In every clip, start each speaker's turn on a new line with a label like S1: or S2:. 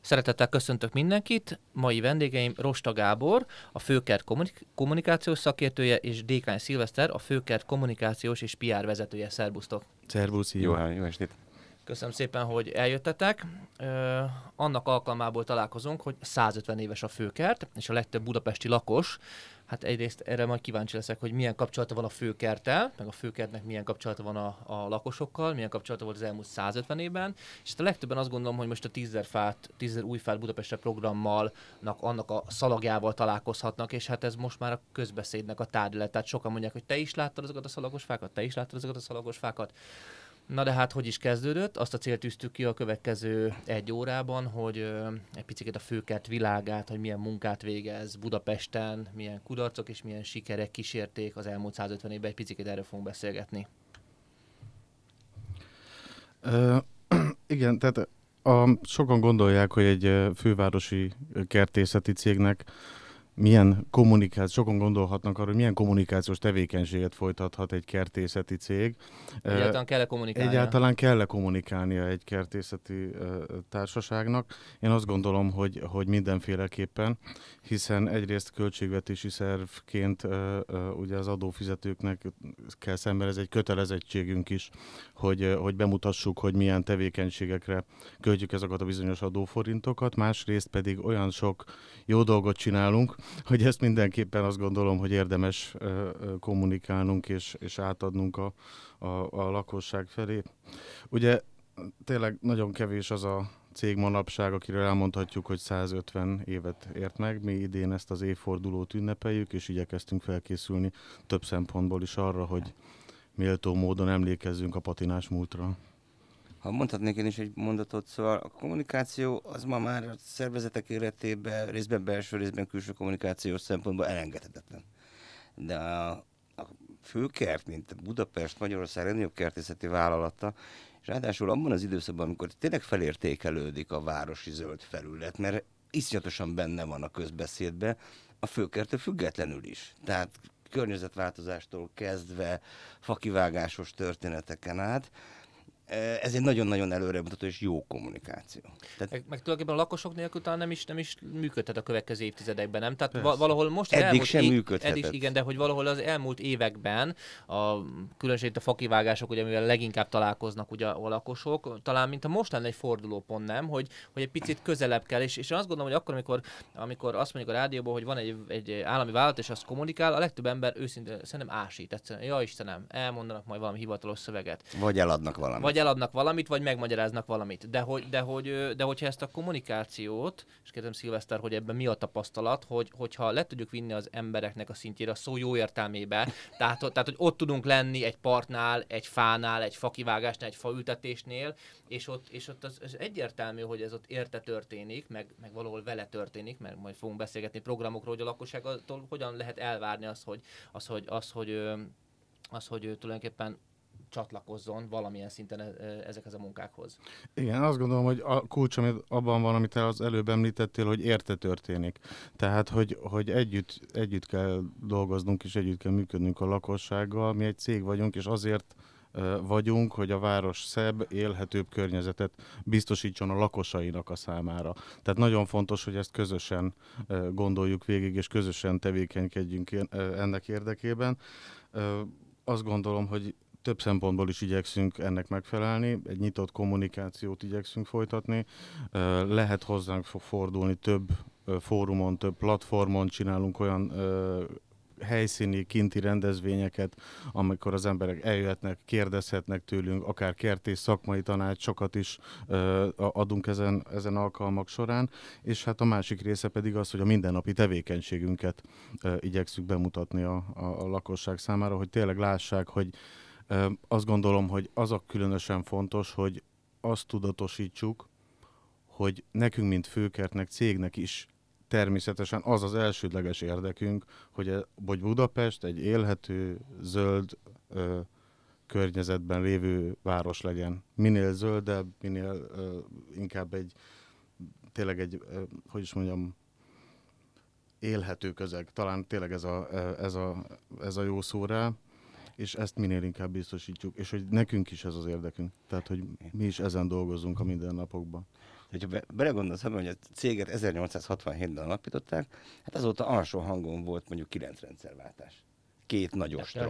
S1: Szeretettel köszöntök mindenkit. Mai vendégeim Rosta Gábor, a Főkert kommunik- kommunikációs szakértője, és Dékány Szilveszter, a Főkert kommunikációs és PR vezetője. Szerbusztok!
S2: Szerbusz, jó, jó, jó estét!
S1: Köszönöm szépen, hogy eljöttetek. Ö, annak alkalmából találkozunk, hogy 150 éves a főkert, és a legtöbb budapesti lakos. Hát egyrészt erre majd kíváncsi leszek, hogy milyen kapcsolata van a főkerttel, meg a főkertnek milyen kapcsolata van a, a lakosokkal, milyen kapcsolata volt az elmúlt 150 évben. És hát a legtöbben azt gondolom, hogy most a 10 fát, 10 új fát Budapestre programmal, annak a szalagjával találkozhatnak, és hát ez most már a közbeszédnek a tárgya Tehát sokan mondják, hogy te is láttad azokat a szalagos fákat, te is láttad azokat a szalagos fákat. Na de hát hogy is kezdődött? Azt a célt tűztük ki a következő egy órában, hogy egy picit a főkert világát, hogy milyen munkát végez Budapesten, milyen kudarcok és milyen sikerek kísérték az elmúlt 150 évben, egy picit erről fogunk beszélgetni.
S2: Ö, igen, tehát a, sokan gondolják, hogy egy fővárosi kertészeti cégnek milyen kommunikáció, sokan gondolhatnak arra, hogy milyen kommunikációs tevékenységet folytathat egy kertészeti cég. Egyáltalán kell-e kommunikálnia? Egyáltalán kell-e kommunikálnia egy kertészeti társaságnak? Én azt gondolom, hogy, hogy mindenféleképpen, hiszen egyrészt költségvetési szervként ugye az adófizetőknek kell szemben, ez egy kötelezettségünk is, hogy, hogy bemutassuk, hogy milyen tevékenységekre költjük ezeket a bizonyos adóforintokat, másrészt pedig olyan sok jó dolgot csinálunk, hogy ezt mindenképpen azt gondolom, hogy érdemes kommunikálnunk és, és átadnunk a, a, a lakosság felé. Ugye tényleg nagyon kevés az a cég manapság, akiről elmondhatjuk, hogy 150 évet ért meg. Mi idén ezt az évfordulót ünnepeljük, és igyekeztünk felkészülni több szempontból is arra, hogy méltó módon emlékezzünk a patinás múltra.
S3: Ha mondhatnék én is egy mondatot, szóval a kommunikáció az ma már a szervezetek életében részben belső, részben külső kommunikációs szempontból elengedhetetlen. De a, a főkert, mint Budapest, Magyarország legnagyobb kertészeti vállalata, és ráadásul abban az időszakban, amikor tényleg felértékelődik a városi zöld felület, mert iszonyatosan benne van a közbeszédbe, a főkertő függetlenül is. Tehát környezetváltozástól kezdve, fakivágásos történeteken át, Eh, ez egy nagyon-nagyon előremutató és jó kommunikáció. Tehát...
S1: Meg, meg tulajdonképpen a lakosok nélkül talán nem is, nem is működhet a következő évtizedekben, nem? Tehát Persze. valahol most eddig sem működhet. Eddig, igen, de hogy valahol az elmúlt években, a, különösen itt a fakivágások, ugye, amivel leginkább találkoznak ugye a lakosok, talán mint a most lenne egy fordulópont, nem? Hogy, hogy egy picit közelebb kell, és, és azt gondolom, hogy akkor, amikor, amikor azt mondjuk a rádióban, hogy van egy, egy állami vállalat, és azt kommunikál, a legtöbb ember őszintén szerintem ásít. Egyszerűen, ja Istenem, elmondanak majd valami hivatalos szöveget. Vagy eladnak valamit. Vagy eladnak valamit, vagy megmagyaráznak valamit. De, hogy, de, hogy, de hogyha ezt a kommunikációt, és kérdezem Szilveszter, hogy ebben mi a tapasztalat, hogy, hogyha le tudjuk vinni az embereknek a szintjére a szó jó értelmébe, tehát, tehát hogy ott tudunk lenni egy partnál, egy fánál, egy fakivágásnál, egy faültetésnél, és ott, és ott az, az egyértelmű, hogy ez ott érte történik, meg, meg valahol vele történik, mert majd fogunk beszélgetni programokról, hogy a lakosságtól hogyan lehet elvárni azt, hogy, az, hogy, az, hogy, az, hogy, az, hogy tulajdonképpen csatlakozzon valamilyen szinten e, e, ezekhez a munkákhoz.
S2: Igen, azt gondolom, hogy a kulcs amit abban van, amit az előbb említettél, hogy érte történik. Tehát, hogy, hogy együtt, együtt kell dolgoznunk és együtt kell működnünk a lakossággal. Mi egy cég vagyunk, és azért e, vagyunk, hogy a város szebb, élhetőbb környezetet biztosítson a lakosainak a számára. Tehát nagyon fontos, hogy ezt közösen gondoljuk végig, és közösen tevékenykedjünk ennek érdekében. Azt gondolom, hogy több szempontból is igyekszünk ennek megfelelni, egy nyitott kommunikációt igyekszünk folytatni, lehet hozzánk fog fordulni több fórumon, több platformon, csinálunk olyan helyszíni, kinti rendezvényeket, amikor az emberek eljöhetnek, kérdezhetnek tőlünk, akár kertész szakmai sokat is ö, adunk ezen, ezen alkalmak során, és hát a másik része pedig az, hogy a mindennapi tevékenységünket ö, igyekszünk bemutatni a, a, a lakosság számára, hogy tényleg lássák, hogy azt gondolom, hogy az a különösen fontos, hogy azt tudatosítsuk, hogy nekünk, mint főkertnek, cégnek is természetesen az az elsődleges érdekünk, hogy, e, hogy Budapest egy élhető, zöld ö, környezetben lévő város legyen. Minél zöldebb, minél ö, inkább egy, tényleg egy, ö, hogy is mondjam, élhető közeg. Talán tényleg ez a, ez a, ez a jó szó rá és ezt minél inkább biztosítjuk, és hogy nekünk is ez az érdekünk. Tehát, hogy mi is ezen dolgozunk a mindennapokban.
S3: Hogyha be, belegondolsz, hogy a céget 1867-ben alapították, hát azóta alsó hangon volt mondjuk kilenc rendszerváltás. Két nagy ostrom.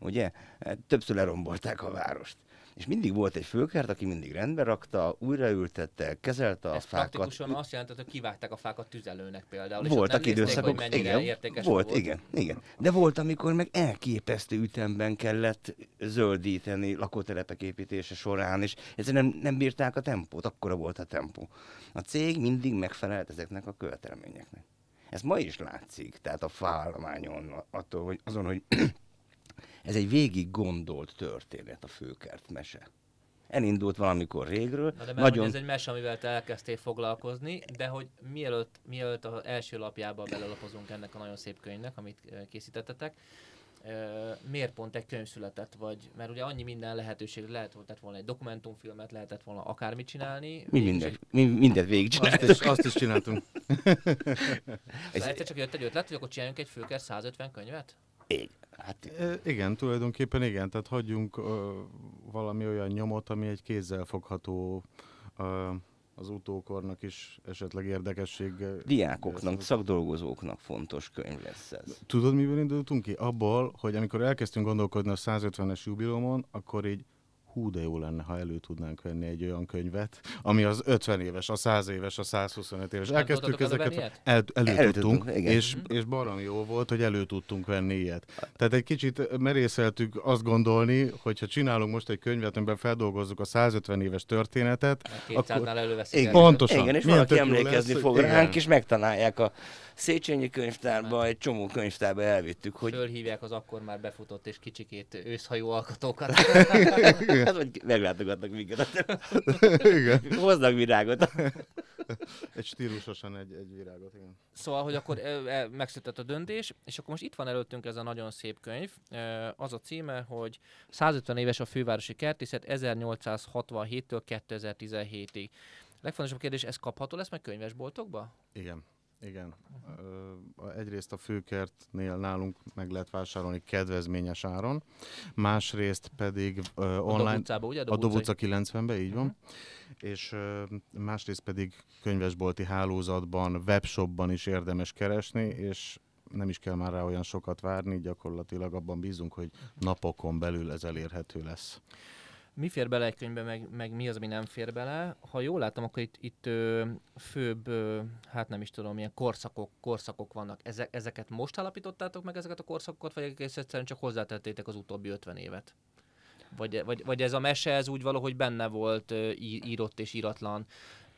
S3: Ugye? Hát többször lerombolták a várost és mindig volt egy főkert, aki mindig rendbe rakta, újraültette, kezelte a Ez fákat.
S1: Ez azt jelentett, hogy kivágták a fákat tüzelőnek például. Voltak időszakok, nézték, igen, volt, volt, igen,
S3: igen. De volt, amikor meg elképesztő ütemben kellett zöldíteni lakótelepek építése során, és ezért nem, nem bírták a tempót, akkora volt a tempó. A cég mindig megfelelt ezeknek a követelményeknek. Ez ma is látszik, tehát a faállományon, attól, hogy azon, hogy ez egy végig gondolt történet a főkert mese. Elindult valamikor régről. Na de mert nagyon... ez
S1: egy mese, amivel te elkezdtél foglalkozni, de hogy mielőtt, mielőtt az első lapjába belelapozunk ennek a nagyon szép könyvnek, amit készítettetek, miért pont egy könyv született, vagy mert ugye annyi minden lehetőség lehet, lehetett volna egy dokumentumfilmet, lehetett volna akármit csinálni. Mi mindegy, mi mindent végigcsináltunk. Azt is, azt is csináltunk. Ez... Egyszer csak jött egy ötlet, hogy akkor csináljunk egy főker 150 könyvet?
S2: Ég. Hát... Igen, tulajdonképpen igen, tehát hagyjunk ö, valami olyan nyomot, ami egy kézzel fogható ö, az utókornak
S3: is esetleg érdekesség. Diákoknak, szakdolgozóknak fontos könyv lesz ez.
S2: Tudod, miből indultunk ki? Abból, hogy amikor elkezdtünk gondolkodni a 150-es jubilomon, akkor így hú, de jó lenne, ha elő tudnánk venni egy olyan könyvet, ami az 50 éves, a 100 éves, a 125 éves. Elkezdtük ezeket, el, elő, elő tudtunk, tudtunk és, mhm. és barom jó volt, hogy elő tudtunk venni ilyet. Tehát egy kicsit merészeltük azt gondolni, hogy ha csinálunk most egy könyvet, amiben feldolgozzuk a 150 éves történetet, akkor igen. Pontosan.
S3: Igen, és valaki emlékezni lesz, fog igen. ránk, és megtanálják a Széchenyi könyvtárba, egy csomó
S1: könyvtárba elvittük. Hogy... Fölhívják az akkor már befutott és kicsikét őszhajó alkotókat. Igen. Hát vagy meglátogatnak minket. igen. Hoznak virágot.
S3: egy stílusosan egy, egy virágot, igen.
S1: Szóval, hogy akkor e, megszületett a döntés, és akkor most itt van előttünk ez a nagyon szép könyv. Az a címe, hogy 150 éves a fővárosi kertészet 1867-től 2017-ig. Legfontosabb kérdés, ez kapható lesz meg könyvesboltokba?
S2: Igen. Igen. Uh-huh. Egyrészt a főkertnél nálunk meg lehet vásárolni kedvezményes áron, másrészt pedig uh, online... A Dobutcába, ugye? A Dobuca 90-ben, így uh-huh. van. Mhm. És uh, másrészt pedig könyvesbolti hálózatban, webshopban is érdemes keresni, és nem is kell már rá olyan sokat várni, gyakorlatilag abban bízunk, hogy napokon belül ez elérhető lesz
S1: mi fér bele egy könyvbe, meg, meg mi az, ami nem fér bele. Ha jól látom, akkor itt, itt ö, főbb, ö, hát nem is tudom, milyen korszakok, korszakok vannak. Ezek, ezeket most alapítottátok meg ezeket a korszakokat, vagy egész egyszerűen csak hozzátettétek az utóbbi 50 évet? Vagy, vagy, vagy ez a mese, ez úgy valahogy benne volt, ö, írott és íratlan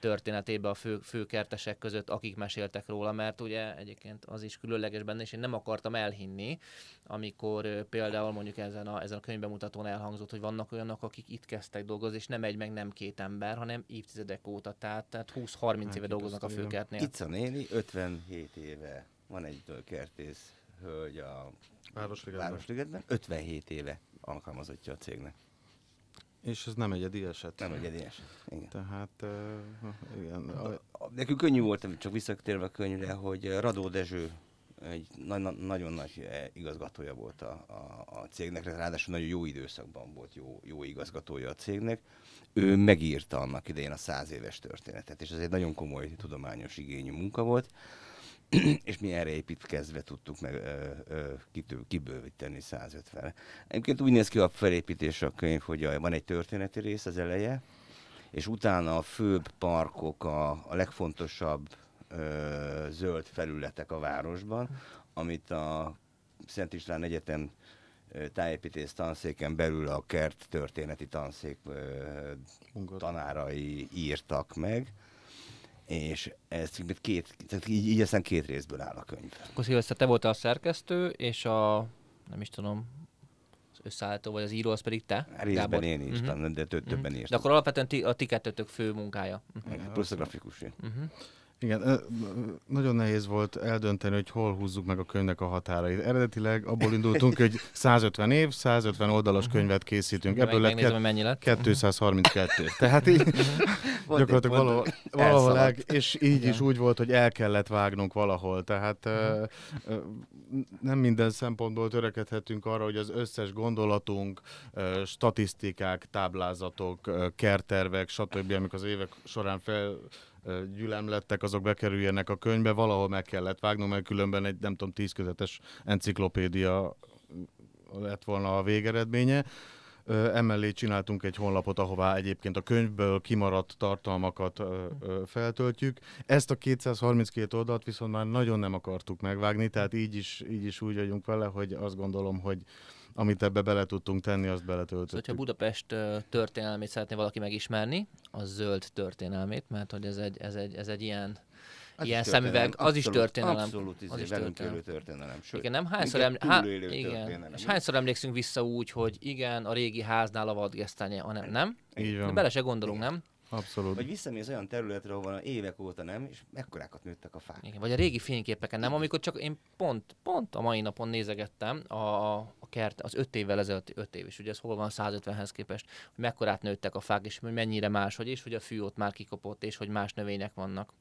S1: történetébe a fő, főkertesek között, akik meséltek róla, mert ugye egyébként az is különleges benne, és én nem akartam elhinni, amikor például mondjuk ezen a, ezen a könyvbemutatón elhangzott, hogy vannak olyanok, akik itt kezdtek dolgozni, és nem egy meg nem két ember, hanem évtizedek óta, tehát, tehát 20-30 hát éve dolgoznak a főkertnél. Itt
S3: a néni 57 éve van egy kertész hölgy a Városligetben. Városligetben, 57 éve alkalmazottja a cégnek. És ez nem egyedi eset. Nem egyedi eset,
S2: igen. Tehát, uh, igen. A,
S3: a, nekünk könnyű volt, csak visszatérve a könyvre, hogy Radó Dezső egy na- na- nagyon nagy eh, igazgatója volt a, a, a cégnek, ráadásul nagyon jó időszakban volt jó, jó igazgatója a cégnek. Ő megírta annak idején a száz éves történetet, és ez egy nagyon komoly tudományos igényű munka volt. és mi erre építkezve tudtuk meg ö, ö, kitő, kibővíteni 150-re. Egyébként úgy néz ki a felépítés a könyv, hogy van egy történeti rész az eleje, és utána a főbb parkok, a, a legfontosabb ö, zöld felületek a városban, amit a Szent István Egyetem tájépítész tanszéken belül a kert történeti tanszék ö, tanárai írtak meg és ez két, tehát így, így aztán két részből áll a könyv.
S1: Akkor Szilveszter, te voltál a szerkesztő, és a, nem is tudom, az összeállító, vagy az író, az pedig te? Hát részben Gábor. én is, uh-huh. Mhm. de többen uh-huh. Mhm. is. De akkor alapvetően ti, a ti kettőtök fő munkája. Uh-huh. Plusz a grafikus.
S2: Uh-huh. Igen, nagyon nehéz volt eldönteni, hogy hol húzzuk meg a könyvnek a határait. Eredetileg abból indultunk, hogy 150 év, 150 oldalas mhm. könyvet készítünk. Ebből lett, megnézem, mennyi lett 232. Mhm. Tehát így mhm. gyakorlatilag valahol, valahol el, és így Igen. is úgy volt, hogy el kellett vágnunk valahol. Tehát nem minden szempontból törekedhetünk arra, hogy az összes gondolatunk, statisztikák, táblázatok, kertervek, stb., amik az évek során fel gyülemlettek, azok bekerüljenek a könyvbe, valahol meg kellett vágnom, mert különben egy, nem tudom, tízkötetes enciklopédia lett volna a végeredménye. Emellé csináltunk egy honlapot, ahová egyébként a könyvből kimaradt tartalmakat feltöltjük. Ezt a 232 oldalt viszont már nagyon nem akartuk megvágni, tehát így is, így is úgy vagyunk vele, hogy azt gondolom, hogy amit ebbe bele tudtunk tenni, azt beletöltöttük. Szóval, ha
S1: Budapest történelmét szeretné valaki megismerni, a zöld történelmét, mert hogy ez egy, ez egy, ez egy ilyen az ilyen szemüveg, az is történelem. Abszolút, az izé, is történelem. történelem. Sőt, igen, nem hányszor, eml- há- igen. Történelem. És hányszor emlékszünk vissza úgy, hogy igen, a régi háznál a vadgesztányi, hanem nem? Így van. De bele se gondolunk, igen. nem? Abszolút. Vagy
S3: visszamész olyan területre, ahol évek
S1: óta nem, és mekkorákat nőttek a fák. Igen, vagy a régi fényképeken nem, amikor csak én pont, pont a mai napon nézegettem a, a kert, az öt évvel ezelőtt, öt év is, ugye ez hol van 150-hez képest, hogy mekkorát nőttek a fák, és hogy mennyire más, hogy és hogy a fű ott már kikopott, és hogy más növények vannak.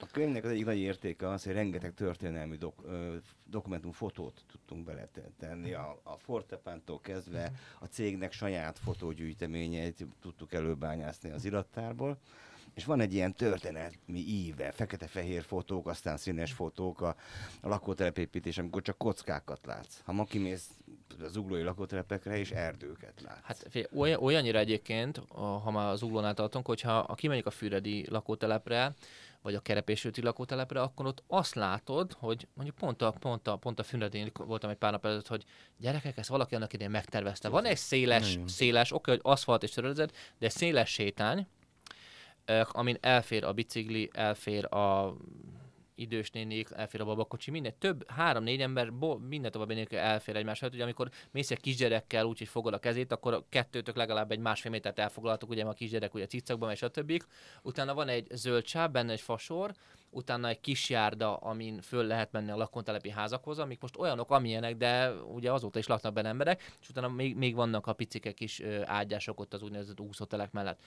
S3: A könyvnek az egyik nagy értéke az, hogy rengeteg történelmi dok, ö, dokumentum fotót tudtunk beletenni. A, a Fortepántól kezdve a cégnek saját fotógyűjteményeit tudtuk előbányászni az irattárból és van egy ilyen történelmi íve, fekete-fehér fotók, aztán színes fotók, a, a lakótelepépítés, amikor csak kockákat látsz. Ha ma kimész az uglói lakótelepekre, és erdőket látsz.
S1: Hát olyan, olyannyira egyébként, ha már az uglónál tartunk, hogyha ha kimegyek a füredi lakótelepre, vagy a kerepésőti lakótelepre, akkor ott azt látod, hogy mondjuk pont a, pont a, pont a fünödén voltam egy pár nap előtt, hogy gyerekek, ezt valaki annak idején megtervezte. Van egy széles, Nagyon. széles, oké, hogy aszfalt és törölzet, de széles sétány, eh, amin elfér a bicikli, elfér a idős nénik, elfér a babakocsi, minden, több, három-négy ember minden tovább nélkül elfér egymás hogy amikor mész egy kisgyerekkel úgyhogy fogod a kezét, akkor a kettőtök legalább egy másfél métert elfoglaltuk, ugye a kisgyerek ugye a cicakban, és a többik. Utána van egy zöld sáv, benne egy fasor, utána egy kis járda, amin föl lehet menni a lakontelepi házakhoz, amik most olyanok, amilyenek, de ugye azóta is laknak benne emberek, és utána még, még vannak a picikek kis ágyások ott az úgynevezett úszótelek mellett.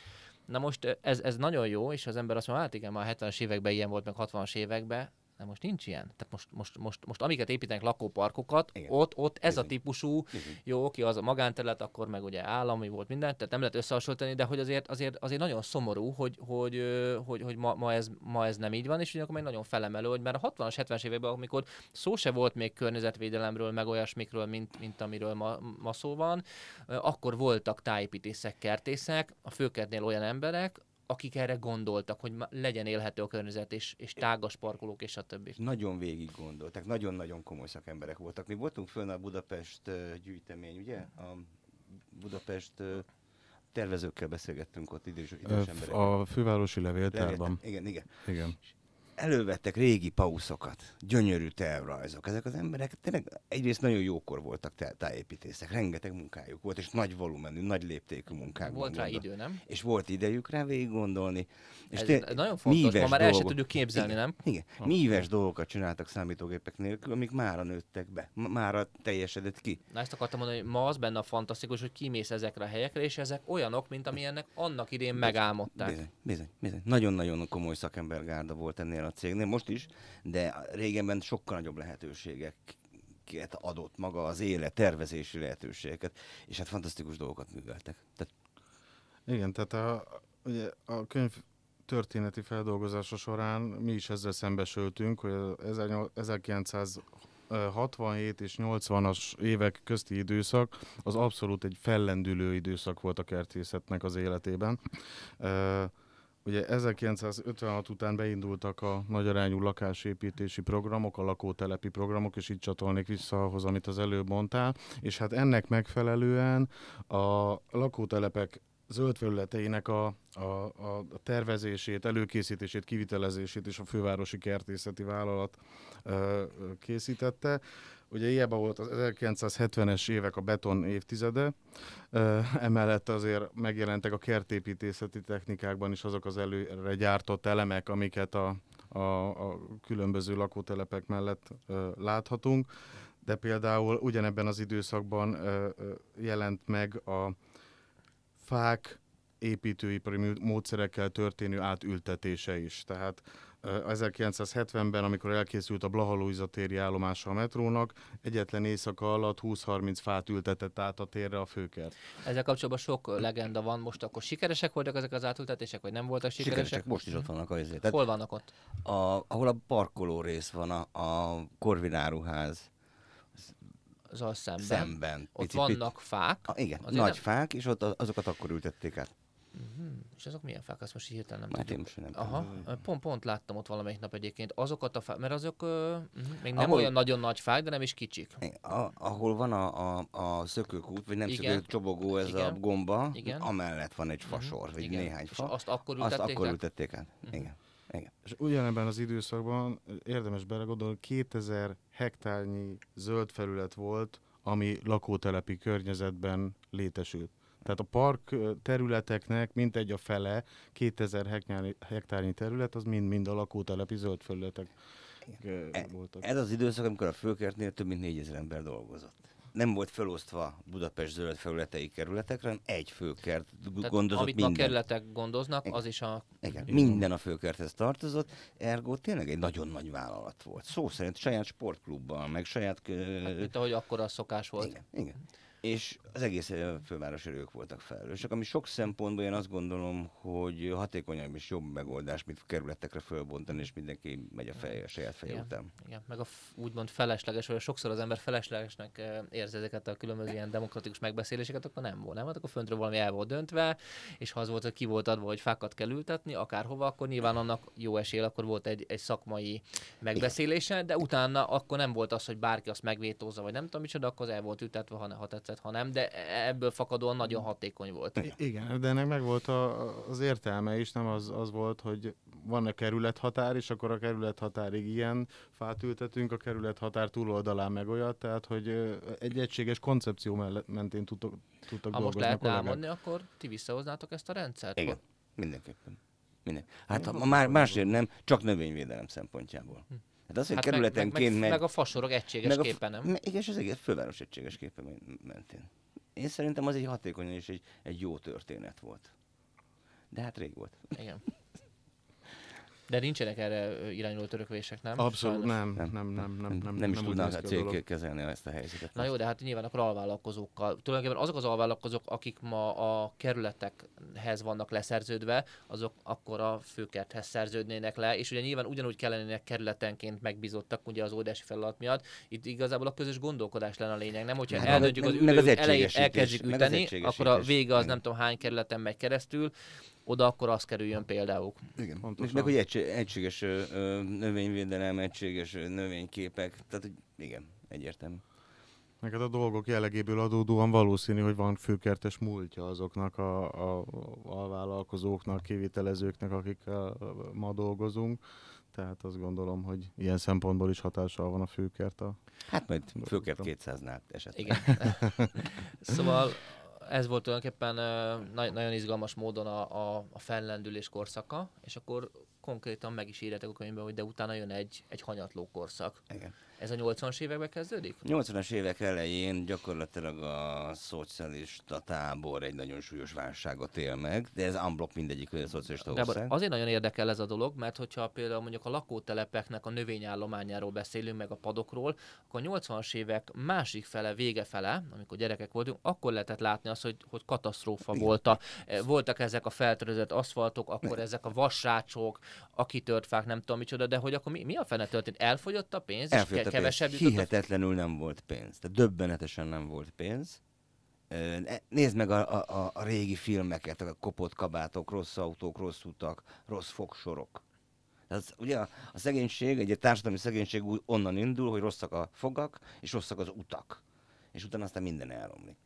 S1: Na most ez, ez nagyon jó, és az ember azt mondja, hát igen, már a 70-es években ilyen volt, meg 60-as években, de most nincs ilyen. Tehát most, most, most, most amiket építenek lakóparkokat, Igen. ott, ott ez a típusú, Igen. jó, oké, az a magánterület, akkor meg ugye állami volt minden, tehát nem lehet összehasonlítani, de hogy azért, azért, azért nagyon szomorú, hogy, hogy, hogy, hogy ma, ma, ez, ma ez nem így van, és akkor meg nagyon felemelő, hogy már a 60-as, 70-es években, amikor szó se volt még környezetvédelemről, meg olyasmikről, mint, mint amiről ma, ma szó van, akkor voltak tájépítészek, kertészek, a főkertnél olyan emberek, akik erre gondoltak, hogy legyen élhető a környezet, és, és tágas parkolók, és a többi.
S3: Nagyon végig gondoltak, nagyon-nagyon komoly szakemberek voltak. Mi voltunk fönn a Budapest gyűjtemény, ugye? A Budapest tervezőkkel beszélgettünk ott idős, idős emberek A fővárosi levéltárban. Levéltár. Igen, igen. igen elővettek régi pauszokat, gyönyörű tervrajzok. Ezek az emberek tényleg egyrészt nagyon jókor voltak tájépítészek, rengeteg munkájuk volt, és nagy volumenű, nagy léptékű munkák volt. rá idő, nem? És volt idejük rá végig gondolni. És Ez nagyon fontos, ma már el sem tudjuk képzelni, igen, nem? Igen, ha. míves dolgokat csináltak számítógépek nélkül, amik mára nőttek be, mára teljesedett ki.
S1: Na ezt akartam mondani, hogy ma az benne a fantasztikus, hogy kimész ezekre a helyekre, és ezek olyanok, mint amilyennek annak idén megálmodták. Bizony,
S3: bizony, bizony. Nagyon-nagyon komoly szakembergárda volt ennél a cégnél, most is, de régenben sokkal nagyobb lehetőségeket adott maga az élet, tervezési lehetőségeket, és hát fantasztikus dolgokat műveltek. Tehát...
S2: Igen, tehát a, ugye a könyv történeti feldolgozása során mi is ezzel szembesültünk, hogy 1967 és 80-as évek közti időszak az abszolút egy fellendülő időszak volt a kertészetnek az életében. Ugye 1956 után beindultak a nagyarányú lakásépítési programok, a lakótelepi programok, és így csatolnék vissza ahhoz, amit az előbb mondtál, és hát ennek megfelelően a lakótelepek zöld felületeinek a, a, a tervezését, előkészítését, kivitelezését is a fővárosi kertészeti vállalat ö, készítette. Ugye hiába volt az 1970-es évek a beton évtizede, emellett azért megjelentek a kertépítészeti technikákban is azok az előre gyártott elemek, amiket a, a, a különböző lakótelepek mellett láthatunk, de például ugyanebben az időszakban jelent meg a fák építőipari módszerekkel történő átültetése is. Tehát 1970-ben, amikor elkészült a Blahalóiza téri állomása a metrónak, egyetlen éjszaka alatt 20-30 fát ültetett át a térre a főkert.
S1: Ezzel kapcsolatban sok legenda van most, akkor sikeresek voltak ezek az átültetések, vagy nem voltak sikeresek? sikeresek most is ott vannak a Tehát Hol vannak
S3: ott? A, ahol a parkoló rész van, a, a korvináruház
S1: az szemben. szemben. Ott pici, vannak fák. A, igen, nagy nem?
S3: fák, és ott azokat akkor ültették át.
S1: Uh-huh. És azok milyen fák? Azt most hirtelen nem tudom. Aha, tudom. pont, pont láttam ott valamelyik nap egyébként. Azokat a fák, mert azok uh, még nem ahol, olyan nagyon nagy fák, de nem is kicsik.
S3: A, ahol van a, a, a szökőkút, vagy nem szökőkút, csobogó, ez igen. a gomba, igen. amellett van egy mhm. fasor, uh-huh. vagy igen. néhány fa. És azt akkor ültették Azt akkor ültették át. Uh-huh. Mhm. Igen. Igen.
S2: És ugyanebben az időszakban érdemes belegondolni, 2000 hektárnyi zöld felület volt, ami lakótelepi környezetben létesült. Tehát a park területeknek mintegy a fele, 2000 hektárnyi, terület, az mind-mind
S3: a lakótelepi zöld felületek e, voltak. Ez az időszak, amikor a főkertnél több mint 4000 ember dolgozott. Nem volt felosztva Budapest zöld felületei kerületekre, hanem egy főkert Tehát gondozott amit minden. a kerületek
S1: gondoznak, Igen. az is a... Igen, minden
S3: a főkerthez tartozott, ergo tényleg egy nagyon nagy vállalat volt. Szó szerint saját sportklubban, meg saját... Hát, mint
S1: ahogy akkor a szokás volt. Igen,
S3: Igen és az egész főváros erők voltak felelősek, ami sok szempontból én azt gondolom, hogy hatékonyabb és jobb megoldás, mint kerületekre fölbontani, és mindenki megy a, feje, a saját feje igen, után.
S1: Igen, meg a úgymond felesleges, vagy sokszor az ember feleslegesnek érzi ezeket a különböző ilyen demokratikus megbeszéléseket, akkor nem volt, nem? volt, akkor föntről valami el volt döntve, és ha az volt, hogy ki volt adva, hogy fákat kell ültetni, akárhova, akkor nyilván annak jó esél, akkor volt egy, egy szakmai megbeszélése, de utána akkor nem volt az, hogy bárki azt megvétózza, vagy nem tudom micsoda, akkor az el volt ültetve, ha, ha tetszett ha nem de ebből fakadóan nagyon hatékony volt. I
S2: igen, de ennek meg volt a, az értelme is, nem az, az volt, hogy van a kerülethatár, és akkor a kerülethatárig ilyen fát ültetünk, a kerülethatár túloldalán meg olyat, tehát hogy egy egységes koncepció mellett, mentén tudtok, tudtok ha dolgozni. Ha most lehet elmondni,
S1: akkor ti visszahoznátok ezt a rendszert? Igen,
S3: mindenképpen. Minden. Hát ha, már másért nem, csak növényvédelem szempontjából. Hm. Hát az, hogy hát kerületenként meg, meg, meg, meg a fasorok egységes meg képe, nem? Meg, igen, és az egész főváros egységes képe mentén. Én szerintem az egy hatékony és egy, egy jó történet volt. De hát rég volt.
S1: Igen. De nincsenek erre irányuló törökvések, nem? Abszolút nem, nem, nem, nem, nem, nem, nem nem is tudná a cég
S3: kezelni ezt a helyzetet. Na jó,
S1: de hát nyilván akkor alvállalkozókkal. Tulajdonképpen azok az alvállalkozók, akik ma a kerületekhez vannak leszerződve, azok akkor a főkerthez szerződnének le, és ugye nyilván ugyanúgy kellene kerületenként megbízottak ugye az ódási feladat miatt. Itt igazából a közös gondolkodás lenne a lényeg, nem? Hogyha hát, eldöntjük az, meg, az elejét elkezdjük üteni, akkor a vége az nem tudom hány kerületen megy keresztül, oda akkor az kerüljön például. Igen, Pontosan. és meg hogy
S3: egység, egységes ö, növényvédelem, egységes növényképek, tehát hogy igen, egyértelmű.
S2: Neked a dolgok jellegéből adódóan valószínű, hogy van főkertes múltja azoknak a, a, a vállalkozóknak, kivitelezőknek, akik a, ma dolgozunk. Tehát azt gondolom, hogy ilyen szempontból is hatással van a főkert. A... Hát majd
S3: főkert 200-nál esetleg. Igen. szóval
S1: ez volt tulajdonképpen na- nagyon izgalmas módon a, a, a fellendülés korszaka, és akkor konkrétan meg is írjátok a könyvben, hogy de utána jön egy, egy hanyatló korszak. Igen. Ez a 80-as évekbe kezdődik?
S3: 80-as évek elején gyakorlatilag a szocialista tábor egy nagyon súlyos válságot él meg, de ez unblock mindegyik a szocialista ország. De
S1: azért nagyon érdekel ez a dolog, mert hogyha például mondjuk a lakótelepeknek a növényállományáról beszélünk, meg a padokról, akkor a 80-as évek másik fele, vége fele, amikor gyerekek voltunk, akkor lehetett látni azt, hogy, hogy katasztrófa Igen. volt. A, e, voltak ezek a feltörözött aszfaltok, akkor ezek a vasrácsok, a kitört fák, nem tudom micsoda, de hogy akkor mi, mi a fene történt? Elfogyott a pénz? Elfogyott a kevesebb jutott?
S3: Hihetetlenül nem volt pénz. Tehát döbbenetesen nem volt pénz. Nézd meg a, a, a régi filmeket, a kopott kabátok, rossz autók, rossz utak, rossz fogsorok. Tehát ugye a, a szegénység, egy társadalmi szegénység onnan indul, hogy rosszak a fogak, és rosszak az utak. És utána aztán minden elromlik.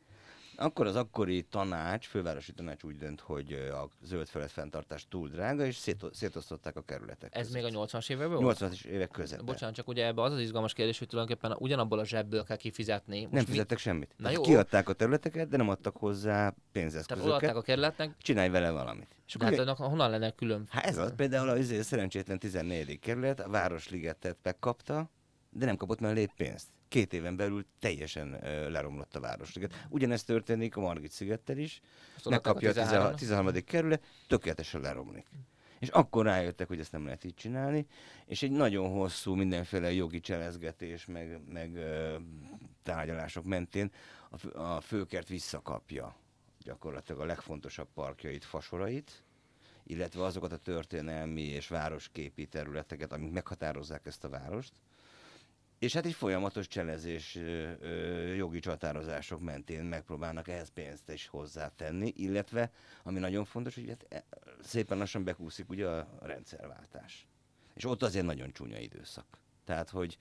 S3: Akkor az akkori tanács, fővárosi tanács úgy dönt, hogy a zöld felett fenntartás túl drága, és szét, szétosztották a kerületek.
S1: Ez között. még a 80-as években 80-as évek között. Bocsánat, csak ugye ebbe az az izgalmas kérdés, hogy tulajdonképpen ugyanabból a zsebből kell kifizetni. Most nem fizettek mi... semmit. Na jó. Kiadták
S3: a területeket, de nem adtak hozzá pénzeszközöket. Tehát a kerületnek. Csinálj vele valamit. És akkor hát ugye...
S1: honnan lenne külön? Hát ez az
S3: például az izé, szerencsétlen 14. kerület, a Városligetet megkapta, de nem kapott mellé pénzt két éven belül teljesen leromlott a város. Ugyanezt történik a Margit szigettel is,
S1: megkapja a 13. 13.
S3: kerület, tökéletesen leromlik. És akkor rájöttek, hogy ezt nem lehet így csinálni, és egy nagyon hosszú mindenféle jogi cselezgetés, meg, meg tárgyalások mentén a, fő, a főkert visszakapja gyakorlatilag a legfontosabb parkjait, fasorait, illetve azokat a történelmi és városképi területeket, amik meghatározzák ezt a várost, és hát egy folyamatos cselezés jogi csatározások mentén megpróbálnak ehhez pénzt is hozzátenni, illetve, ami nagyon fontos, hogy hát e, szépen lassan bekúszik ugye a rendszerváltás. És ott azért nagyon csúnya időszak. Tehát, hogy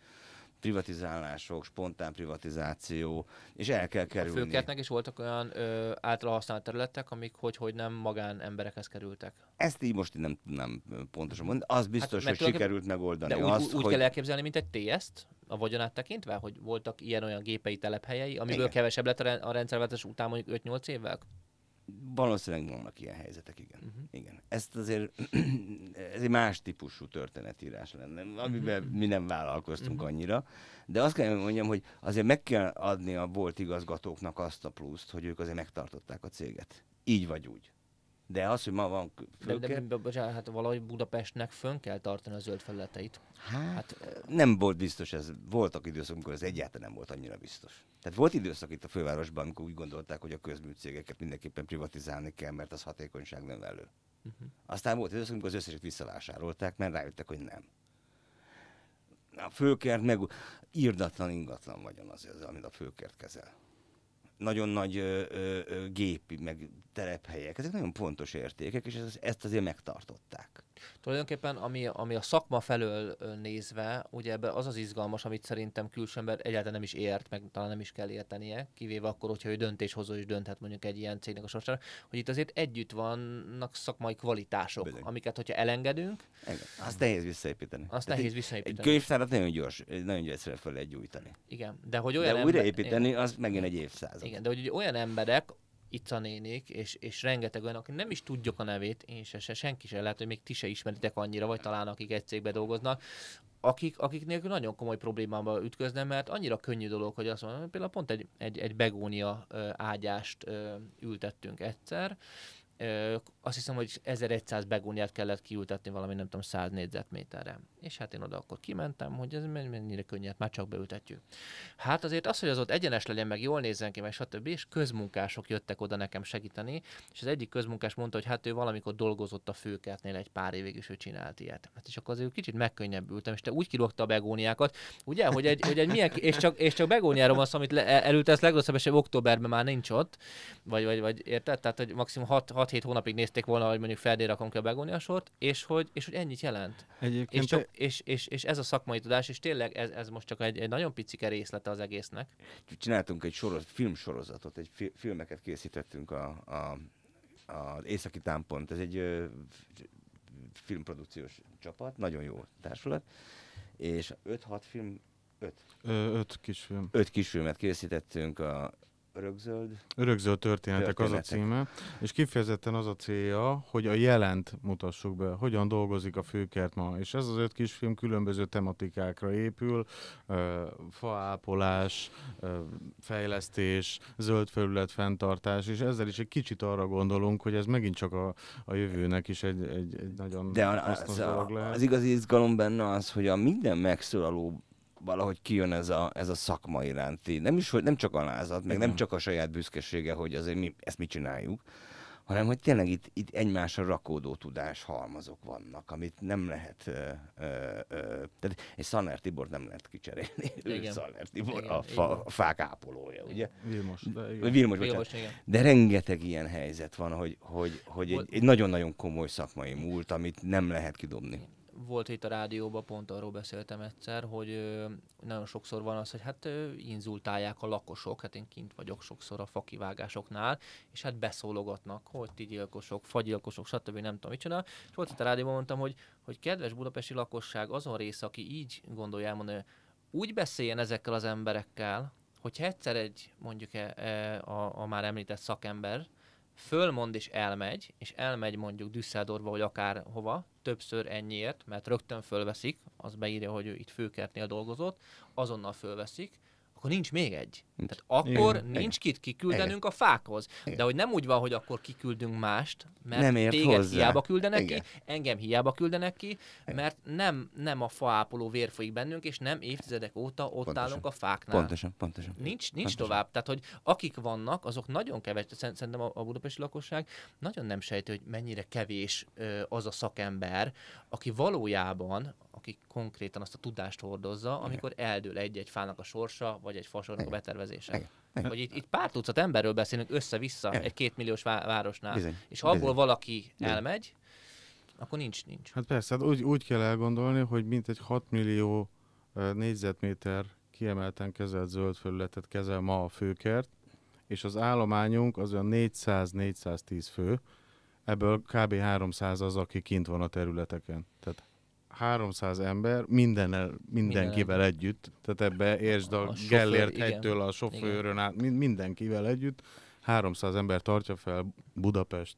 S3: privatizálások, spontán privatizáció, és el kell kerülni. A főkertnek
S1: is voltak olyan ö, általa használt területek, amik hogy, hogy nem magán emberekhez kerültek.
S3: Ezt így most nem nem pontosan mhm. mondani. Az hát, biztos, hát, hogy sikerült megoldani. De úgy, azt, úgy hogy... kell
S1: elképzelni, mint egy TS-t, a vagyonát tekintve, hogy voltak ilyen-olyan gépei telephelyei, amiből igen. kevesebb lett a rendszerváltás után mondjuk 5-8 évvel?
S3: Valószínűleg vannak ilyen helyzetek, igen. Uh-huh. igen. Ezt azért, ez egy más típusú történetírás lenne, amiben uh-huh. Mhm. mi nem vállalkoztunk uh-huh. annyira, de azt kell mondjam, hogy azért meg kell adni a volt igazgatóknak azt a pluszt, hogy ők azért megtartották a céget. Így vagy úgy. De az, hogy ma van föl de, de,
S1: de, bocsánat, hát valahogy Budapestnek fönn kell tartani a zöld felületeit. Hát, hát
S3: nem volt biztos ez. Voltak időszak, amikor ez egyáltalán nem volt annyira biztos. Tehát volt időszak itt a fővárosban, amikor úgy gondolták, hogy a közműcégeket mindenképpen privatizálni kell, mert az hatékonyság nem elő. Uh-huh. Mhm. Aztán volt időszak, amikor az összeset visszavásárolták, mert rájöttek, hogy nem. A főkert meg írdatlan ingatlan vagyon az, az amit a főkert kezel nagyon nagy ö, ö, gépi, meg terephelyek. ezek nagyon pontos értékek, és ezt, ezt azért megtartották.
S1: Tulajdonképpen ami, ami a szakma felől nézve, ugye ebbe az az izgalmas, amit szerintem külső ember egyáltalán nem is ért, meg talán nem is kell értenie, kivéve akkor, hogyha ő döntéshozó is dönthet mondjuk egy ilyen cégnek a sorsára, hogy itt azért együtt vannak szakmai kvalitások, Bizony. amiket hogyha elengedünk. Igen. Azt nehéz visszaépíteni. Azt Tehát nehéz visszaépíteni. Egy
S3: könyvtárat nagyon gyors, nagyon gyorsan fel lehet gyújtani. Igen, de hogy olyan de ember... újraépíteni, az megint egy évszázad.
S1: Igen, de hogy olyan emberek, Ica nénék, és, és rengeteg olyan, aki nem is tudjuk a nevét, én se, se senki sem lehet, hogy még ti se ismeritek annyira, vagy talán akik egy cégbe dolgoznak, akik, akik nélkül nagyon komoly problémába ütköznek, mert annyira könnyű dolog, hogy azt mondom, például pont egy, egy, egy begónia ágyást ültettünk egyszer, azt hiszem, hogy 1100 begóniát kellett kiültetni valami, nem tudom, 100 négyzetméterre és hát én oda akkor kimentem, hogy ez mennyire könnyű, hát már csak beültetjük. Hát azért az, hogy az ott egyenes legyen, meg jól nézzen ki, meg stb. És közmunkások jöttek oda nekem segíteni, és az egyik közmunkás mondta, hogy hát ő valamikor dolgozott a főkertnél egy pár évig, és ő csinált ilyet. Hát és akkor azért kicsit megkönnyebbültem, és te úgy kilogta a begóniákat, ugye, hogy egy, hogy egy milyen, és csak, és csak begóniáról van szó, amit le, e- elültesz legrosszabb esetben októberben már nincs ott, vagy, vagy, vagy érted? Tehát, hogy maximum 6-7 hónapig nézték volna, hogy mondjuk feldé rakom ki a begóniasort, és hogy, és hogy ennyit jelent. Egyébként és csak és, és, és ez a szakmai tudás, és tényleg ez, ez most csak egy, egy nagyon picike részlete az egésznek.
S3: Csináltunk egy sorozat, filmsorozatot, egy fi, filmeket készítettünk a, a, a Északi Támpont, ez egy ö, filmprodukciós csapat, nagyon jó társulat, és 5-6 film, 5. 5 kisfilm. 5 kisfilmet készítettünk a Örökzöld? Örökzöld
S2: történetek, történetek az a címe, és kifejezetten az a célja, hogy a jelent mutassuk be, hogyan dolgozik a főkert ma. És ez az öt kisfilm különböző tematikákra épül, faápolás, fejlesztés, zöld felület fenntartás, és ezzel is egy kicsit arra gondolunk,
S3: hogy ez megint csak a, a jövőnek is egy, egy, egy nagyon De az, dolog lehet. az igazi izgalom benne az, hogy a minden megszólaló valahogy kijön ez a, ez a szakma iránti. Nem, is, hogy nem csak a lázat, meg nem csak a saját büszkesége, hogy azért mi ezt mi csináljuk, hanem hogy tényleg itt, itt egymásra rakódó tudás halmazok vannak, amit nem lehet, ö, ö, ö, tehát egy Szaner Tibor nem lehet kicserélni. Igen. Tibor, igen, a, fa, a fák ápolója, ugye? Vilmos. De, igen. Vilmos, Vilmos igen. de rengeteg ilyen helyzet van, hogy, hogy, hogy egy, egy nagyon-nagyon komoly szakmai múlt, amit nem lehet kidobni
S1: volt itt a rádióban, pont arról beszéltem egyszer, hogy nagyon sokszor van az, hogy hát inzultálják a lakosok, hát én kint vagyok sokszor a fakivágásoknál, és hát beszólogatnak, hogy ti gyilkosok, fagyilkosok, stb. nem tudom micsoda. És volt itt a rádióban, mondtam, hogy, hogy kedves budapesti lakosság azon része, aki így gondolja elmondani, úgy beszéljen ezekkel az emberekkel, hogyha egyszer egy mondjuk e, a, a már említett szakember, fölmond és elmegy, és elmegy mondjuk Düsseldorba, vagy akárhova, többször ennyiért, mert rögtön fölveszik, az beírja, hogy ő itt főkertnél dolgozott, azonnal fölveszik, akkor nincs még egy. Nincs. Tehát akkor Igen. nincs kit kiküldenünk Igen. a fákhoz. Igen. De hogy nem úgy van, hogy akkor kiküldünk mást, mert nem ért téged hozzá. hiába küldenek Igen. ki, engem hiába küldenek ki, Igen. mert nem, nem a faápoló vér folyik bennünk, és nem évtizedek óta ott pontosan. állunk a fáknál. Pontosan, pontosan. Nincs, nincs pontosan. tovább. Tehát, hogy akik vannak, azok nagyon kevés, szerintem a, a budapesti lakosság nagyon nem sejti, hogy mennyire kevés az a szakember, aki valójában aki konkrétan azt a tudást hordozza, amikor Igen. eldől egy-egy fának a sorsa, vagy egy fasornak a betervezése. Igen. Igen. Vagy itt, itt pár tucat emberről beszélünk össze-vissza Igen. egy kétmilliós vá- városnál, Bizony. és abból Bizony. valaki Bizony. elmegy, akkor nincs, nincs. Hát persze, hát úgy, úgy
S2: kell elgondolni, hogy mint egy 6 millió négyzetméter kiemelten kezelt zöld felületet kezel ma a főkert, és az állományunk az olyan 400-410 fő, ebből kb. 300 az, aki kint van a területeken. Tehát 300 ember mindennel, mindenkivel Minden. együtt, tehát ebbe értsd a, a Gellért hegytől a sofőrön át, mindenkivel együtt, 300 ember tartja fel Budapest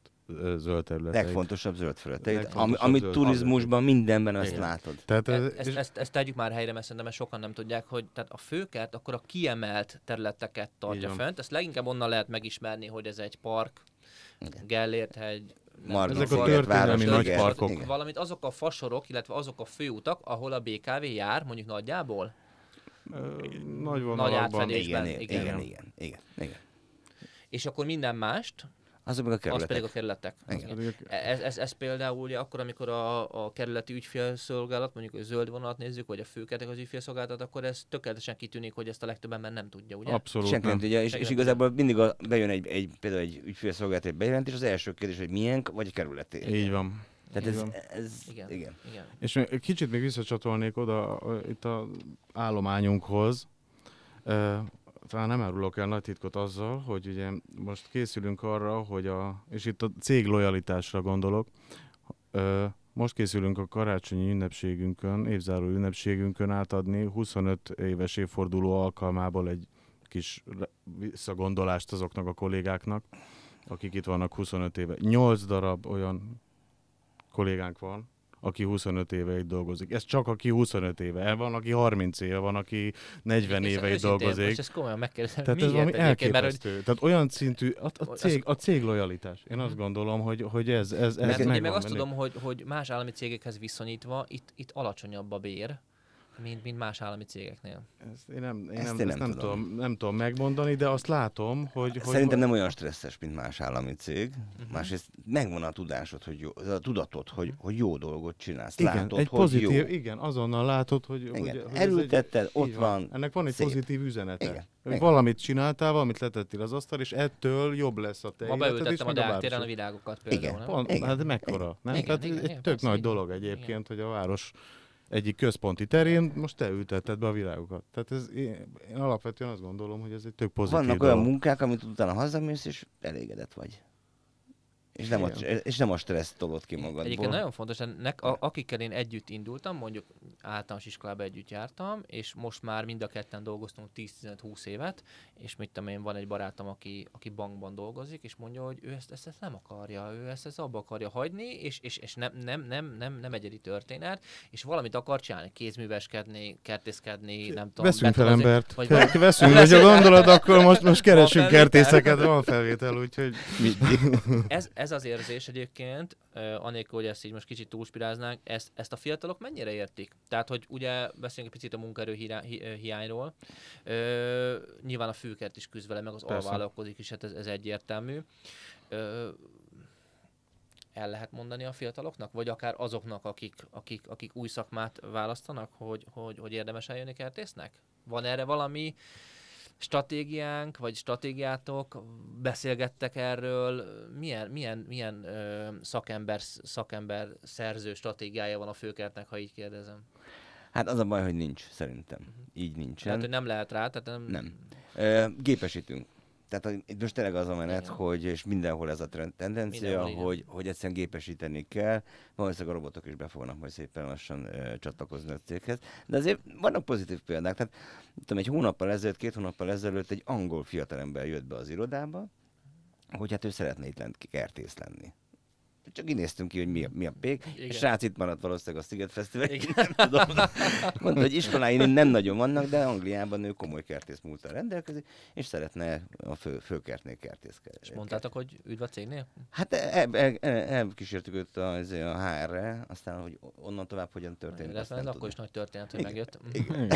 S2: zöld területeit. Legfontosabb zöld területeit, ami, ami zöld turizmusban mindenben azt látod.
S3: Tehát ez,
S1: ezt, és... ezt, ezt tegyük már helyre, mert szerintem sokan nem tudják, hogy tehát a főkert akkor a kiemelt területeket tartja Igen. fent, ezt leginkább onnan lehet megismerni, hogy ez egy park, Igen. Gellért hegy, Margit Ezek a történelmi nagy parkok. Igen. Valamint azok a fasorok, illetve azok a főutak, ahol a BKV jár, mondjuk nagyjából? nagy vonalakban. Nagy átfedésben. Igen, igen, igen. igen, igen. És akkor minden mást, az pedig a kerületek. Az pedig a kerületek. Ez, ez, ez, például ugye akkor, amikor a, a kerületi ügyfélszolgálat, mondjuk a zöld vonalat nézzük, vagy a főkertek az ügyfélszolgálatot, akkor ez tökéletesen kitűnik, hogy ezt a legtöbb ember nem tudja, ugye? Abszolút Senki nem tudja, és, és igazából
S3: mindig a, bejön egy, egy, például egy ügyfélszolgálat, egy bejelentés, az első kérdés, hogy milyenk, vagy kerületi. Így van. Tehát ez, ez igen. igen. igen. És kicsit
S2: még visszacsatolnék oda itt a állományunkhoz, talán nem árulok el nagy titkot azzal, hogy ugye most készülünk arra, hogy a, és itt a cég lojalitásra gondolok, most készülünk a karácsonyi ünnepségünkön, évzáró ünnepségünkön átadni 25 éves évforduló alkalmából egy kis visszagondolást azoknak a kollégáknak, akik itt vannak 25 éve. 8 darab olyan kollégánk van, aki 25 éve itt dolgozik. Ez csak aki 25 éve. El van, aki 30 éve, van, aki 40 és éve itt dolgozik. Ez ezt komolyan megkérdezem. Tehát ez valami elképesztő. Mert, hogy... Tehát olyan szintű, a, a, cég, a cég lojalitás. Én azt mhm. gondolom, hogy, hogy ez, ez, ez Mert meg, meg azt tudom,
S1: hogy, hogy más állami cégekhez viszonyítva itt, itt alacsonyabb a bér, mint, mint más állami cégeknél. Ezt én nem, én
S3: ezt nem, én ezt nem, tudom. tudom. nem tudom megmondani, de azt látom, hogy... Szerintem hogy... nem olyan stresszes, mint más állami cég. Uh-huh. Másrészt megvan a tudásod, hogy jó, a tudatod, hogy, mhm. hogy jó dolgot csinálsz. Igen, látod, egy hogy pozitív, jó.
S2: Igen, azonnal látod, hogy... Igen, hogy, elültetted, egy, ott van, van. Ennek van egy szép. pozitív üzenete. Igen. igen. valamit csináltál, valamit letettél az asztal, és ettől jobb lesz a te Ma beültettem a Deák a virágokat például, igen. Nem? Pont, igen. Hát mekkora, nem? Igen, Tehát igen, tök nagy dolog egyébként, hogy a város egyik központi terén, most te ültetted be a világokat. Tehát ez,
S3: én, én alapvetően azt gondolom, hogy ez egy tök pozitív Vannak dolog. olyan munkák, amit utána hazamész, és elégedett vagy. És nem, a, és nem a stressz tolott ki magadból. Egyébként nagyon
S1: fontos, nek, a, akikkel én együtt indultam, mondjuk általános iskolába együtt jártam, és most már mind a ketten dolgoztunk 10-15-20 évet, és mit tudom én, van egy barátom, aki, aki bankban dolgozik, és mondja, hogy ő ezt, ezt, ezt nem akarja, ő ezt, ezt abba akarja hagyni, és, és, és nem, nem, nem, nem, nem egyedi történet, és valamit akar csinálni, kézműveskedni, kertészkedni, nem tudom. Veszünk fel embert. Vagy Ke- veszünk, hogyha gondolod, akkor most, most keresünk kertészeket, van felvétel, úgyhogy... Ez, ez ez az érzés egyébként, anélkül, hogy ezt így most kicsit túlspiráznánk, ezt, ezt a fiatalok mennyire értik? Tehát, hogy ugye beszélünk egy picit a munkaerő hiányról, ö, nyilván a főkert is küzd vele, meg az alvállalkozik is, hát ez, ez egyértelmű. Ö, el lehet mondani a fiataloknak, vagy akár azoknak, akik, akik, akik új szakmát választanak, hogy, hogy, hogy érdemes eljönni kertésznek? Van erre valami stratégiánk, vagy stratégiátok, beszélgettek erről, milyen, milyen, milyen ö, szakember, szakember szerző stratégiája van a főkertnek, ha így kérdezem?
S3: Hát az a baj, hogy nincs, szerintem. Uh-huh. Így nincsen. Tehát, hogy nem lehet rá, tehát nem... Nem. Ö, gépesítünk tehát itt most tényleg az a menet, Igen. hogy és mindenhol ez a trend, tendencia, mindenhol, hogy, hogy egyszerűen gépesíteni kell, valószínűleg a robotok is be fognak majd szépen lassan e, csatlakozni a céghez. De azért vannak pozitív példák, tehát tudom, egy hónappal ezelőtt, két hónappal ezelőtt egy angol fiatalember jött be az irodába, hogy hát ő szeretne itt lent kertész lenni csak így néztünk ki, hogy mi a, mi a pék. Igen. És rác itt maradt valószínűleg a Sziget Fesztivál. Nem tudom. Mondta, hogy iskoláin nem nagyon vannak, de Angliában ő komoly kertész múltal rendelkezik, és szeretne a fő, főkertnél kertészkedni. És mondtátok, hogy üdv a cégnél? Hát e, e, e, elkísértük el, el, el, őt a, a HR-re, aztán, hogy onnan tovább hogyan történik. De ez akkor is nagy történet, hogy igen. megjött.
S1: Mhm.
S2: Igen.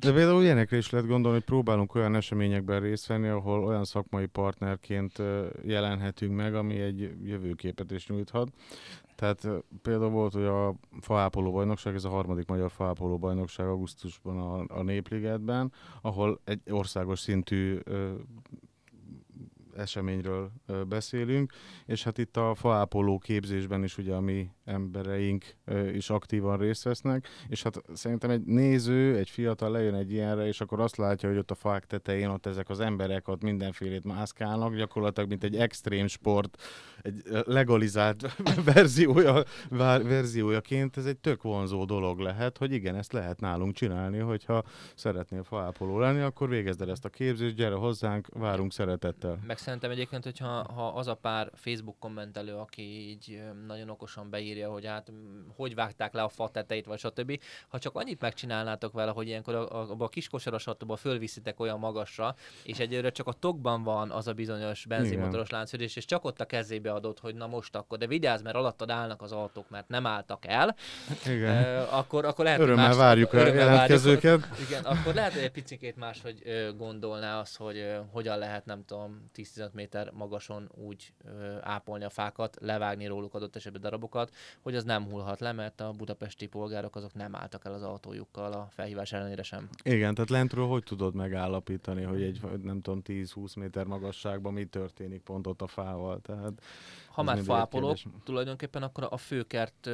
S2: De például ilyenekre is lehet gondolni, hogy próbálunk olyan eseményekben részt venni, ahol olyan szakmai partnerként jelenhetünk meg, ami egy jövőképet is nyújt juthat. Tehát például volt hogy a faápoló bajnokság, ez a harmadik magyar faápoló bajnokság augusztusban a, a Népligetben, ahol egy országos szintű ö, eseményről ö, beszélünk, és hát itt a faápoló képzésben is ugye a mi embereink ö, is aktívan részt vesznek, és hát szerintem egy néző, egy fiatal lejön egy ilyenre, és akkor azt látja, hogy ott a fák tetején ott ezek az emberek ott mindenfélét mászkálnak, gyakorlatilag mint egy extrém sport egy legalizált verziója, verziójaként ez egy tök vonzó dolog lehet, hogy igen, ezt lehet nálunk csinálni, hogyha szeretnél faápoló lenni, akkor végezd el ezt a képzést, gyere hozzánk, várunk szeretettel.
S1: Meg szerintem egyébként, hogyha ha az a pár Facebook kommentelő, aki így nagyon okosan beírja, hogy hát hogy vágták le a fa tetejét, vagy stb. Ha csak annyit megcsinálnátok vele, hogy ilyenkor a, a, a kis kosaras fölviszitek olyan magasra, és egyőre csak a tokban van az a bizonyos benzinmotoros láncfűrés, és csak ott a kezébe adott hogy na most akkor, de vigyázz, mert alattad állnak az autók, mert nem álltak el. Igen. Uh, akkor, akkor lehet, örömmel más, várjuk a jelentkezőket. Várjuk, igen, akkor lehet, hogy egy picit máshogy gondolná az, hogy uh, hogyan lehet, nem tudom, 10-15 méter magason úgy uh, ápolni a fákat, levágni róluk adott esetben darabokat, hogy az nem hullhat le, mert a budapesti polgárok azok nem álltak el az autójukkal a felhívás ellenére sem.
S2: Igen, tehát lentről hogy tudod megállapítani, hogy egy, nem tudom, 10-20 méter magasságban mi történik pont ott a fával? Tehát ha már faápoló,
S1: tulajdonképpen akkor a főkert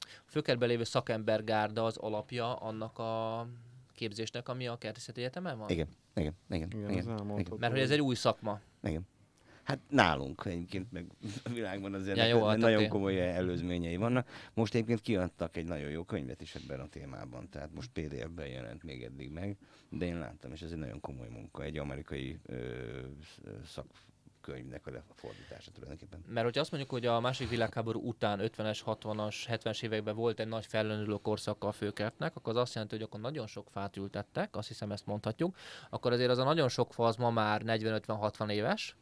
S1: a főkertben lévő szakembergárda az alapja annak a képzésnek, ami a kertészeti egyetemen van? Igen,
S3: igen, igen. igen, igen, igen. Mert hogy ez egy új szakma. Igen. Hát nálunk egyébként, meg a világban azért ja, jó, nagyon én. komoly előzményei vannak. Most egyébként kiadtak egy nagyon jó könyvet is ebben a témában, tehát most PDF-ben jelent még eddig meg, de én láttam, és ez egy nagyon komoly munka, egy amerikai ö, szak, könyvnek a fordítása
S1: tulajdonképpen. Mert hogyha azt mondjuk, hogy a másik világháború után 50-es, 60-as, 70-es években volt egy nagy fellenülő korszak a főkertnek, akkor az azt jelenti, hogy akkor nagyon sok fát ültettek, azt hiszem ezt mondhatjuk, akkor azért az a nagyon sok fa az ma már 40-50-60 éves,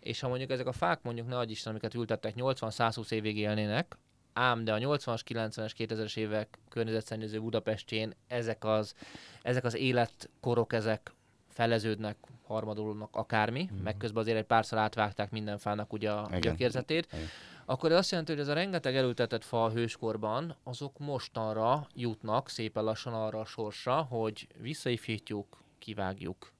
S1: és ha mondjuk ezek a fák mondjuk ne Isten, amiket ültettek 80-120 évig élnének, ám de a 80-as, 90-es, 2000-es évek környezetszennyező Budapestjén ezek az, ezek az életkorok, ezek feleződnek, harmadulnak akármi, mm. meg közben azért egy párszor átvágták minden fának ugye a Igen. gyökérzetét, Igen. akkor ez azt jelenti, hogy ez a rengeteg elültetett fa a hőskorban, azok mostanra jutnak szépen lassan arra a sorsa, hogy visszaifítjuk, kivágjuk,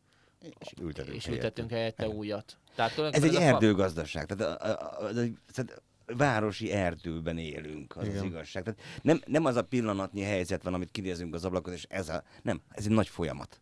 S1: és ültetünk, és ültetünk helyette, helyette újat. Tehát ez egy ez
S3: erdőgazdaság, a... tehát, a, a, a, tehát városi erdőben élünk, az, Igen. az igazság. Tehát nem, nem az a pillanatnyi helyzet van, amit kinézünk az ablakon, és ez a... Nem, ez egy nagy folyamat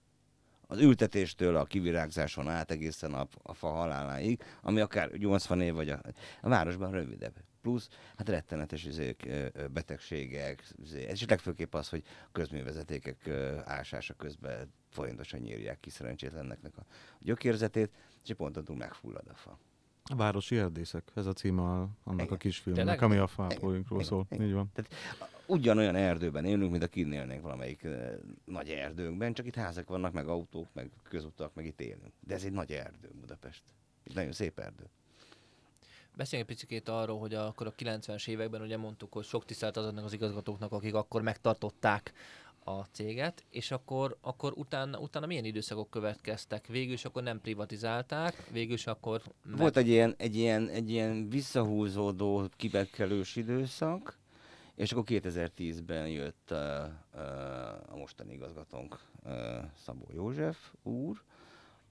S3: az ültetéstől a kivirágzáson át egészen a, a fa haláláig, ami akár 80 év vagy a, a városban rövidebb. Plusz, hát rettenetes azért, betegségek, azért, és legfőképp az, hogy a közművezetékek ásása közben folyamatosan nyírják ki szerencsétleneknek a gyökérzetét, és pont túl megfullad a fa.
S2: A városi erdészek, ez a címe annak Igen. a kisfilmnek, ami a fápóinkról szól. Igen. Így van. Tehát
S3: ugyanolyan erdőben élünk, mint a kinn valamelyik nagy erdőnkben, csak itt házak vannak, meg autók, meg közutak, meg itt élünk. De ez egy nagy erdő Budapest. Egy nagyon szép erdő.
S1: Beszéljünk egy picit arról, hogy akkor a 90-es években ugye mondtuk, hogy sok tisztelt az az igazgatóknak, akik akkor megtartották a céget, és akkor, akkor utána, utána milyen időszakok következtek? Végül is akkor nem privatizálták, végül is akkor... Volt egy
S3: ilyen, egy, ilyen, egy ilyen visszahúzódó, kibekkelős időszak, és akkor 2010-ben jött a, a mostani igazgatónk uh, Szabó József úr,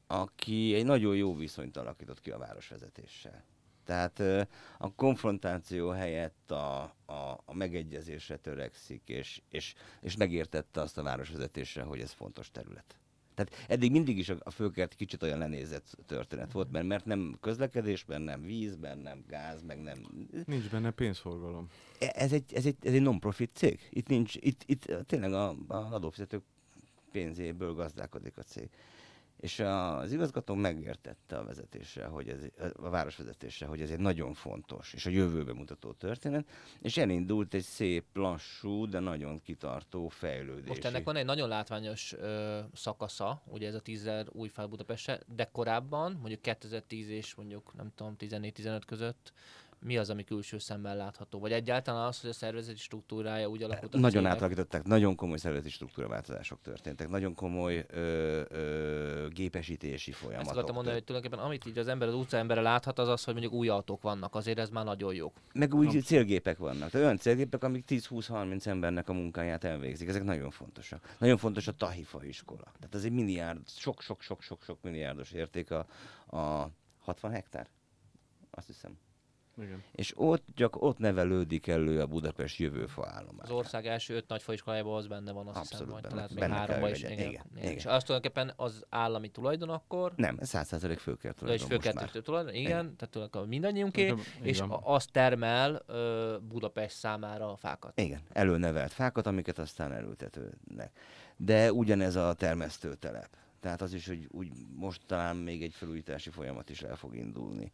S3: aki egy nagyon jó viszonyt alakított ki a városvezetéssel. Tehát a konfrontáció helyett a, a, a megegyezésre törekszik, és, és, és megértette azt a városvezetésre, hogy ez fontos terület. Tehát eddig mindig is a főkert kicsit olyan lenézett történet volt, mert, mert nem közlekedésben, nem vízben, nem gáz, meg nem... Nincs benne pénzforgalom. E, ez egy, ez egy, ez egy non-profit cég. Itt nincs, itt, itt tényleg a, a adófizetők pénzéből gazdálkodik a cég és az igazgató megértette a vezetésre, hogy ez, a városvezetésre, hogy ez egy nagyon fontos és a jövőbe mutató történet, és elindult egy szép, lassú, de nagyon kitartó fejlődés. Most ennek van
S1: egy nagyon látványos ö, szakasza, ugye ez a 10 új fel Budapestre, de korábban, mondjuk 2010 és mondjuk nem tudom, 14-15 között, mi az, ami külső szemmel látható? Vagy egyáltalán az, hogy a szervezeti struktúrája úgy alakult? Nagyon
S3: átalakították, nagyon komoly szervezeti struktúraváltozások történtek, nagyon komoly ö, ö, gépesítési folyamatok. Ezt akartam
S1: mondani, hogy tulajdonképpen amit így az ember az utca embere láthat, az az, hogy mondjuk új autók vannak, azért ez már nagyon jó.
S3: Meg új Am... célgépek vannak, tehát olyan célgépek, amik 10-20-30 embernek a munkáját elvégzik, ezek nagyon fontosak. Nagyon fontos a Tahifa iskola. Tehát ez egy milliárd, sok-sok-sok-sok milliárdos érték a, a 60 hektár, azt hiszem. Igen. És ott, csak ott nevelődik elő a Budapest jövőfa állomány.
S1: Az ország első öt nagy faiskolájában az benne van, azt Abszolút hiszem, benne, benne, még háromba is. Igen, igen, igen. igen. És azt tulajdonképpen az állami tulajdon akkor? Nem,
S3: százalék főkert tulajdon most már.
S1: tulajdon, igen, igen. tehát tulajdonképpen mindannyiunké, és az termel ö, Budapest számára a fákat. Igen,
S3: előnevelt fákat, amiket aztán elültetőnek. De ugyanez a termesztőtelep. Tehát az is, hogy úgy most talán még egy felújítási folyamat is el fog indulni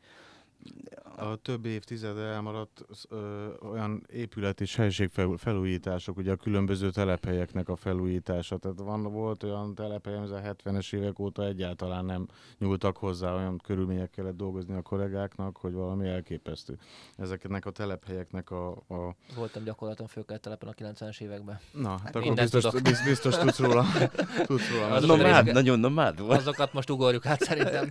S3: a több évtizede elmaradt ö, olyan
S2: épület és helység felújítások, ugye a különböző telephelyeknek a felújítása. Tehát van, volt olyan telephelyem, ez a 70-es évek óta egyáltalán nem nyúltak hozzá, olyan körülmények kellett dolgozni a kollégáknak, hogy valami elképesztő. Ezeknek a telephelyeknek a... a...
S1: Voltam gyakorlaton főkelt telepen a 90-es években. Na, hát, hát akkor biztos, biztos, biztos tudsz róla. tudsz róla az nomád, nagyon nomád Azokat most ugorjuk hát szerintem.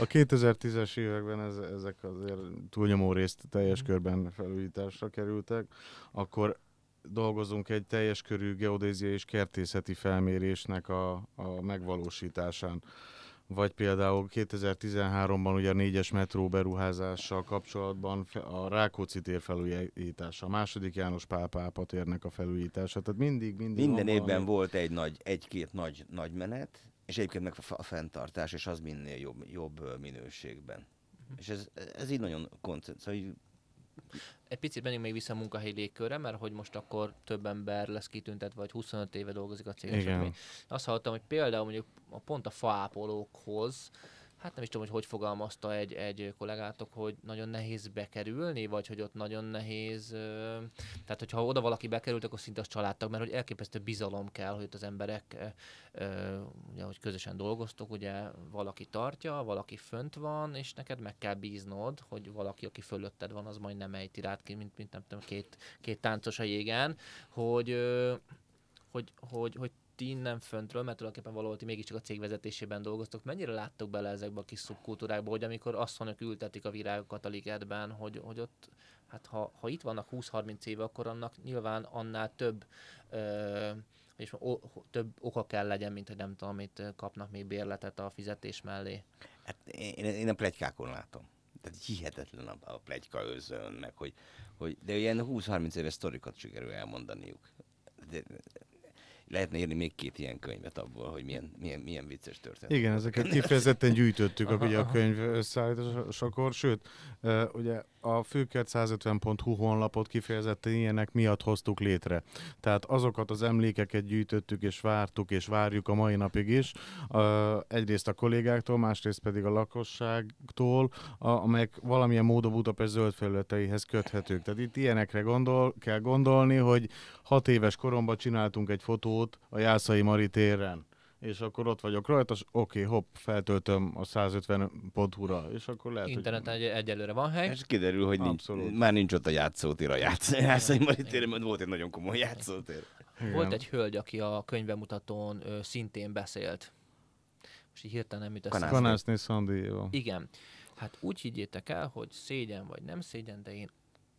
S1: A
S2: 2010-es években ez, ezek azért túlnyomó részt teljes mhm. körben felújításra kerültek, akkor dolgozunk egy teljes körű geodéziai és kertészeti felmérésnek a, a megvalósításán. Vagy például 2013-ban ugye a 4 metró beruházással kapcsolatban a Rákóczi tér felújítása, a második János Pál Pápa térnek a felújítása. Tehát mindig, mindig Minden évben valami...
S3: volt egy nagy, egy-két nagy, nagy menet, és egyébként meg a fenntartás, és az minél jobb, jobb minőségben. És ez, ez így nagyon koncentrál.
S1: szóval így... Egy picit menjünk még vissza a munkahelyi légkörre, mert hogy most akkor több ember lesz kitüntetve, vagy 25 éve dolgozik a cég. Azt hallottam, hogy például mondjuk a pont a faápolókhoz hát nem is tudom, hogy hogy fogalmazta egy, egy kollégátok, hogy nagyon nehéz bekerülni, vagy hogy ott nagyon nehéz, tehát hogyha oda valaki bekerült, akkor szinte az családtag, mert hogy elképesztő bizalom kell, hogy ott az emberek, ugye, hogy közösen dolgoztok, ugye valaki tartja, valaki fönt van, és neked meg kell bíznod, hogy valaki, aki fölötted van, az majd nem ejti rád ki, mint, mint nem tudom, két, két táncos a jégen, hogy, hogy, hogy, hogy ti innen föntről, mert tulajdonképpen valahol ti mégiscsak a cég vezetésében dolgoztok, mennyire láttok bele ezekbe a kis szubkultúrákba, hogy amikor asszonyok ültetik a virágokat a ligetben, hogy, hogy ott, hát ha, ha itt vannak 20-30 éve, akkor annak nyilván annál több ö, és o, több oka kell legyen, mint hogy nem tudom, amit kapnak még bérletet a fizetés mellé. Hát én, én a
S3: plegykákon látom. Tehát
S1: hihetetlen a, a plegyka
S3: özön, hogy, hogy, de ilyen 20-30 éves sztorikat sikerül elmondaniuk. De, lehetne írni még két ilyen könyvet abból, hogy milyen, milyen, milyen vicces történet. Igen, ezeket kifejezetten gyűjtöttük aha, ugye a könyv
S2: összeállításakor, sőt, ugye a fülkert150.hu honlapot kifejezetten ilyenek miatt hoztuk létre. Tehát azokat az emlékeket gyűjtöttük és vártuk és várjuk a mai napig is, egyrészt a kollégáktól, másrészt pedig a lakosságtól, amelyek valamilyen módon Budapest zöld felületeihez köthetők. Tehát itt ilyenekre gondol, kell gondolni, hogy hat éves koromban csináltunk egy fotót a Jászai Mari téren és akkor ott vagyok rajta, és oké, okay, hopp, feltöltöm a pont ra és akkor lehet, Interneten
S1: hogy... egy, egyelőre van hely. És kiderül, hogy Abszolút. nincs,
S3: már nincs ott a játszótér a játszótér, játsz,
S1: mert volt egy nagyon komoly játszótér. Igen. Volt egy hölgy, aki a könyvemutatón ő, szintén beszélt. Most így hirtelen nem jut eszembe. Kanászné Szandiéva. Igen. Hát úgy higgyétek el, hogy szégyen vagy nem szégyen, de én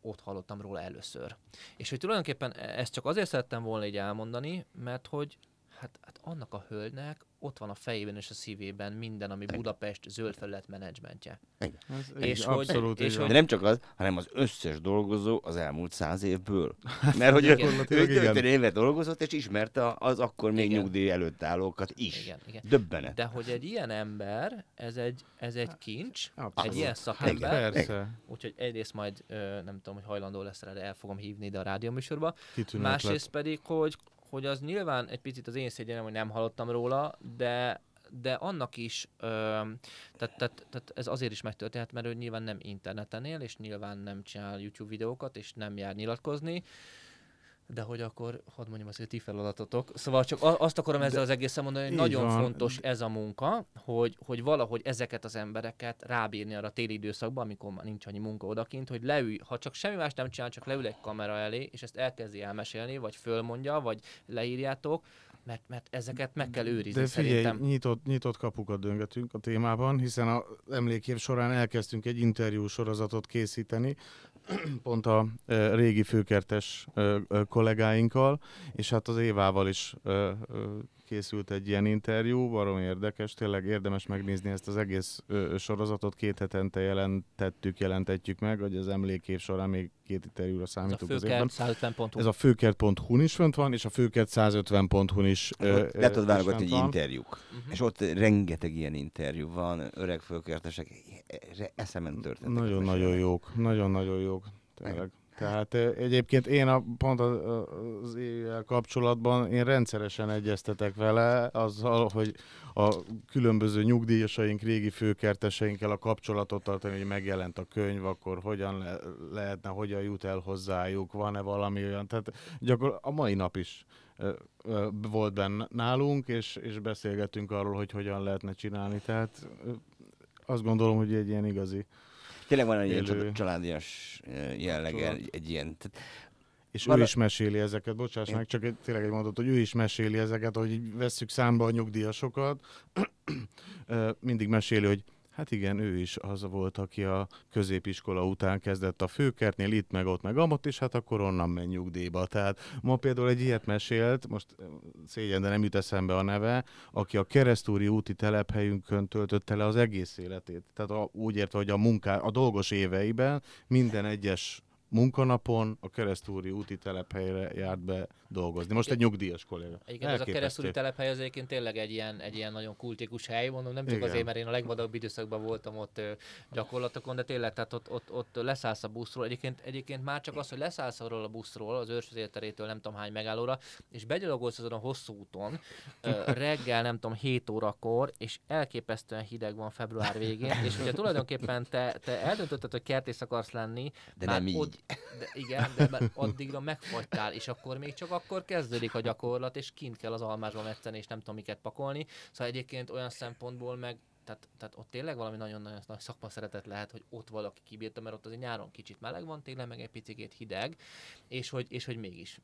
S1: ott hallottam róla először. És hogy tulajdonképpen e- ezt csak azért szerettem volna így elmondani, mert hogy hát, hát annak a hölgynek ott van a fejében és a szívében minden, ami Igen. Budapest zöld felület menedzsmentje. Igen. és hogy, abszolút és hogy, De nem
S3: csak az, hanem az összes dolgozó az elmúlt száz évből. Mert hogy igen. ő, ő éve dolgozott, és ismerte az akkor még igen. nyugdíj előtt állókat is. Igen, igen. Döbbenet. De hogy
S1: egy ilyen ember, ez egy, ez egy hát, kincs, abszolút. egy ilyen hát, szakember. Úgyhogy egyrészt majd nem tudom, hogy hajlandó lesz rá, de el fogom hívni ide a rádióműsorba. Másrészt pedig, hogy hogy az nyilván egy picit az én szégyenem, hogy nem hallottam róla, de de annak is, ö, tehát, tehát, tehát ez azért is megtörténhet, mert ő nyilván nem interneten él, és nyilván nem csinál YouTube videókat, és nem jár nyilatkozni, de hogy akkor, hadd mondjam azt, hogy ti feladatotok. Szóval csak azt akarom ezzel de, az egészen mondani, hogy nagyon van. fontos ez a munka, hogy, hogy valahogy ezeket az embereket rábírni arra téli időszakban, amikor már nincs annyi munka odakint, hogy leülj, ha csak semmi más nem csinál, csak leül egy kamera elé, és ezt elkezdi elmesélni, vagy fölmondja, vagy leírjátok, mert, mert ezeket meg kell őrizni De figyelj, szerintem.
S2: Nyitott, nyitott kapukat döngetünk a témában, hiszen a emlékév során elkezdtünk egy interjú sorozatot készíteni, pont a régi főkertes kollégáinkkal, és hát az Évával is készült egy ilyen interjú, barom érdekes, tényleg érdemes megnézni ezt az egész sorozatot, két hetente jelentettük, jelentetjük meg, hogy az emlékév során még két interjúra számítunk. Ez a főkert Ez a főkert.hu is fönt van, és a főkert 150.hu is Le tudod egy interjúk,
S3: uh-huh. és ott rengeteg ilyen interjú van, öreg főkertesek, eszemen történt.
S2: Nagyon-nagyon jók, nagyon-nagyon jók, tényleg.
S3: Tehát egyébként
S2: én a, pont
S3: az, éjjel
S2: kapcsolatban én rendszeresen egyeztetek vele azzal, hogy a különböző nyugdíjasaink, régi főkerteseinkkel a kapcsolatot tartani, hogy megjelent a könyv, akkor hogyan le, lehetne, hogyan jut el hozzájuk, van-e valami olyan. Tehát gyakorlatilag a mai nap is volt benne nálunk, és, és beszélgettünk arról, hogy hogyan lehetne csinálni. Tehát azt gondolom, hogy egy ilyen igazi Tényleg van egy élő... ilyen
S3: családias jellege, hát, egy ilyen... Tehát, és Mara... ő is meséli ezeket, bocsáss meg, csak egy,
S2: tényleg egy mondat, hogy ő is meséli ezeket, hogy vesszük számba a nyugdíjasokat, mindig meséli, hogy Hát igen, ő is az volt, aki a középiskola után kezdett a főkertnél, itt meg ott meg amott, és hát akkor onnan menj nyugdíjba. Tehát ma például egy ilyet mesélt, most szégyen, de nem jut eszembe a neve, aki a keresztúri úti telephelyünkön töltötte le az egész életét. Tehát a, úgy értve, hogy a munká, a dolgos éveiben minden egyes munkanapon a keresztúri úti telephelyre járt be dolgozni. Most egy nyugdíjas kolléga. Igen, ez a keresztúri
S1: telephely az egyébként tényleg egy ilyen, egy ilyen nagyon kultikus hely, mondom, nem csak Igen. azért, mert én a legvadabb időszakban voltam ott gyakorlatokon, de tényleg, tehát ott, ott, ott leszállsz a buszról. Egyébként, egyébként már csak az, hogy leszállsz arról a buszról, az őrsvezérterétől nem tudom hány megállóra, és begyalogolsz azon a hosszú úton, reggel nem tudom 7 órakor, és elképesztően hideg van február végén, és hogyha tulajdonképpen te, te eldöntötted, hogy kertész akarsz lenni, de nem így. Ott de igen, de mert addigra megfagytál, és akkor még csak akkor kezdődik a gyakorlat, és kint kell az almásba metszeni, és nem tudom miket pakolni. Szóval egyébként olyan szempontból meg tehát, tehát ott tényleg valami nagyon-nagyon nagy szakma szeretet lehet, hogy ott valaki kibírta, mert ott azért nyáron kicsit meleg van, tényleg meg egy picit hideg, és hogy, és hogy mégis.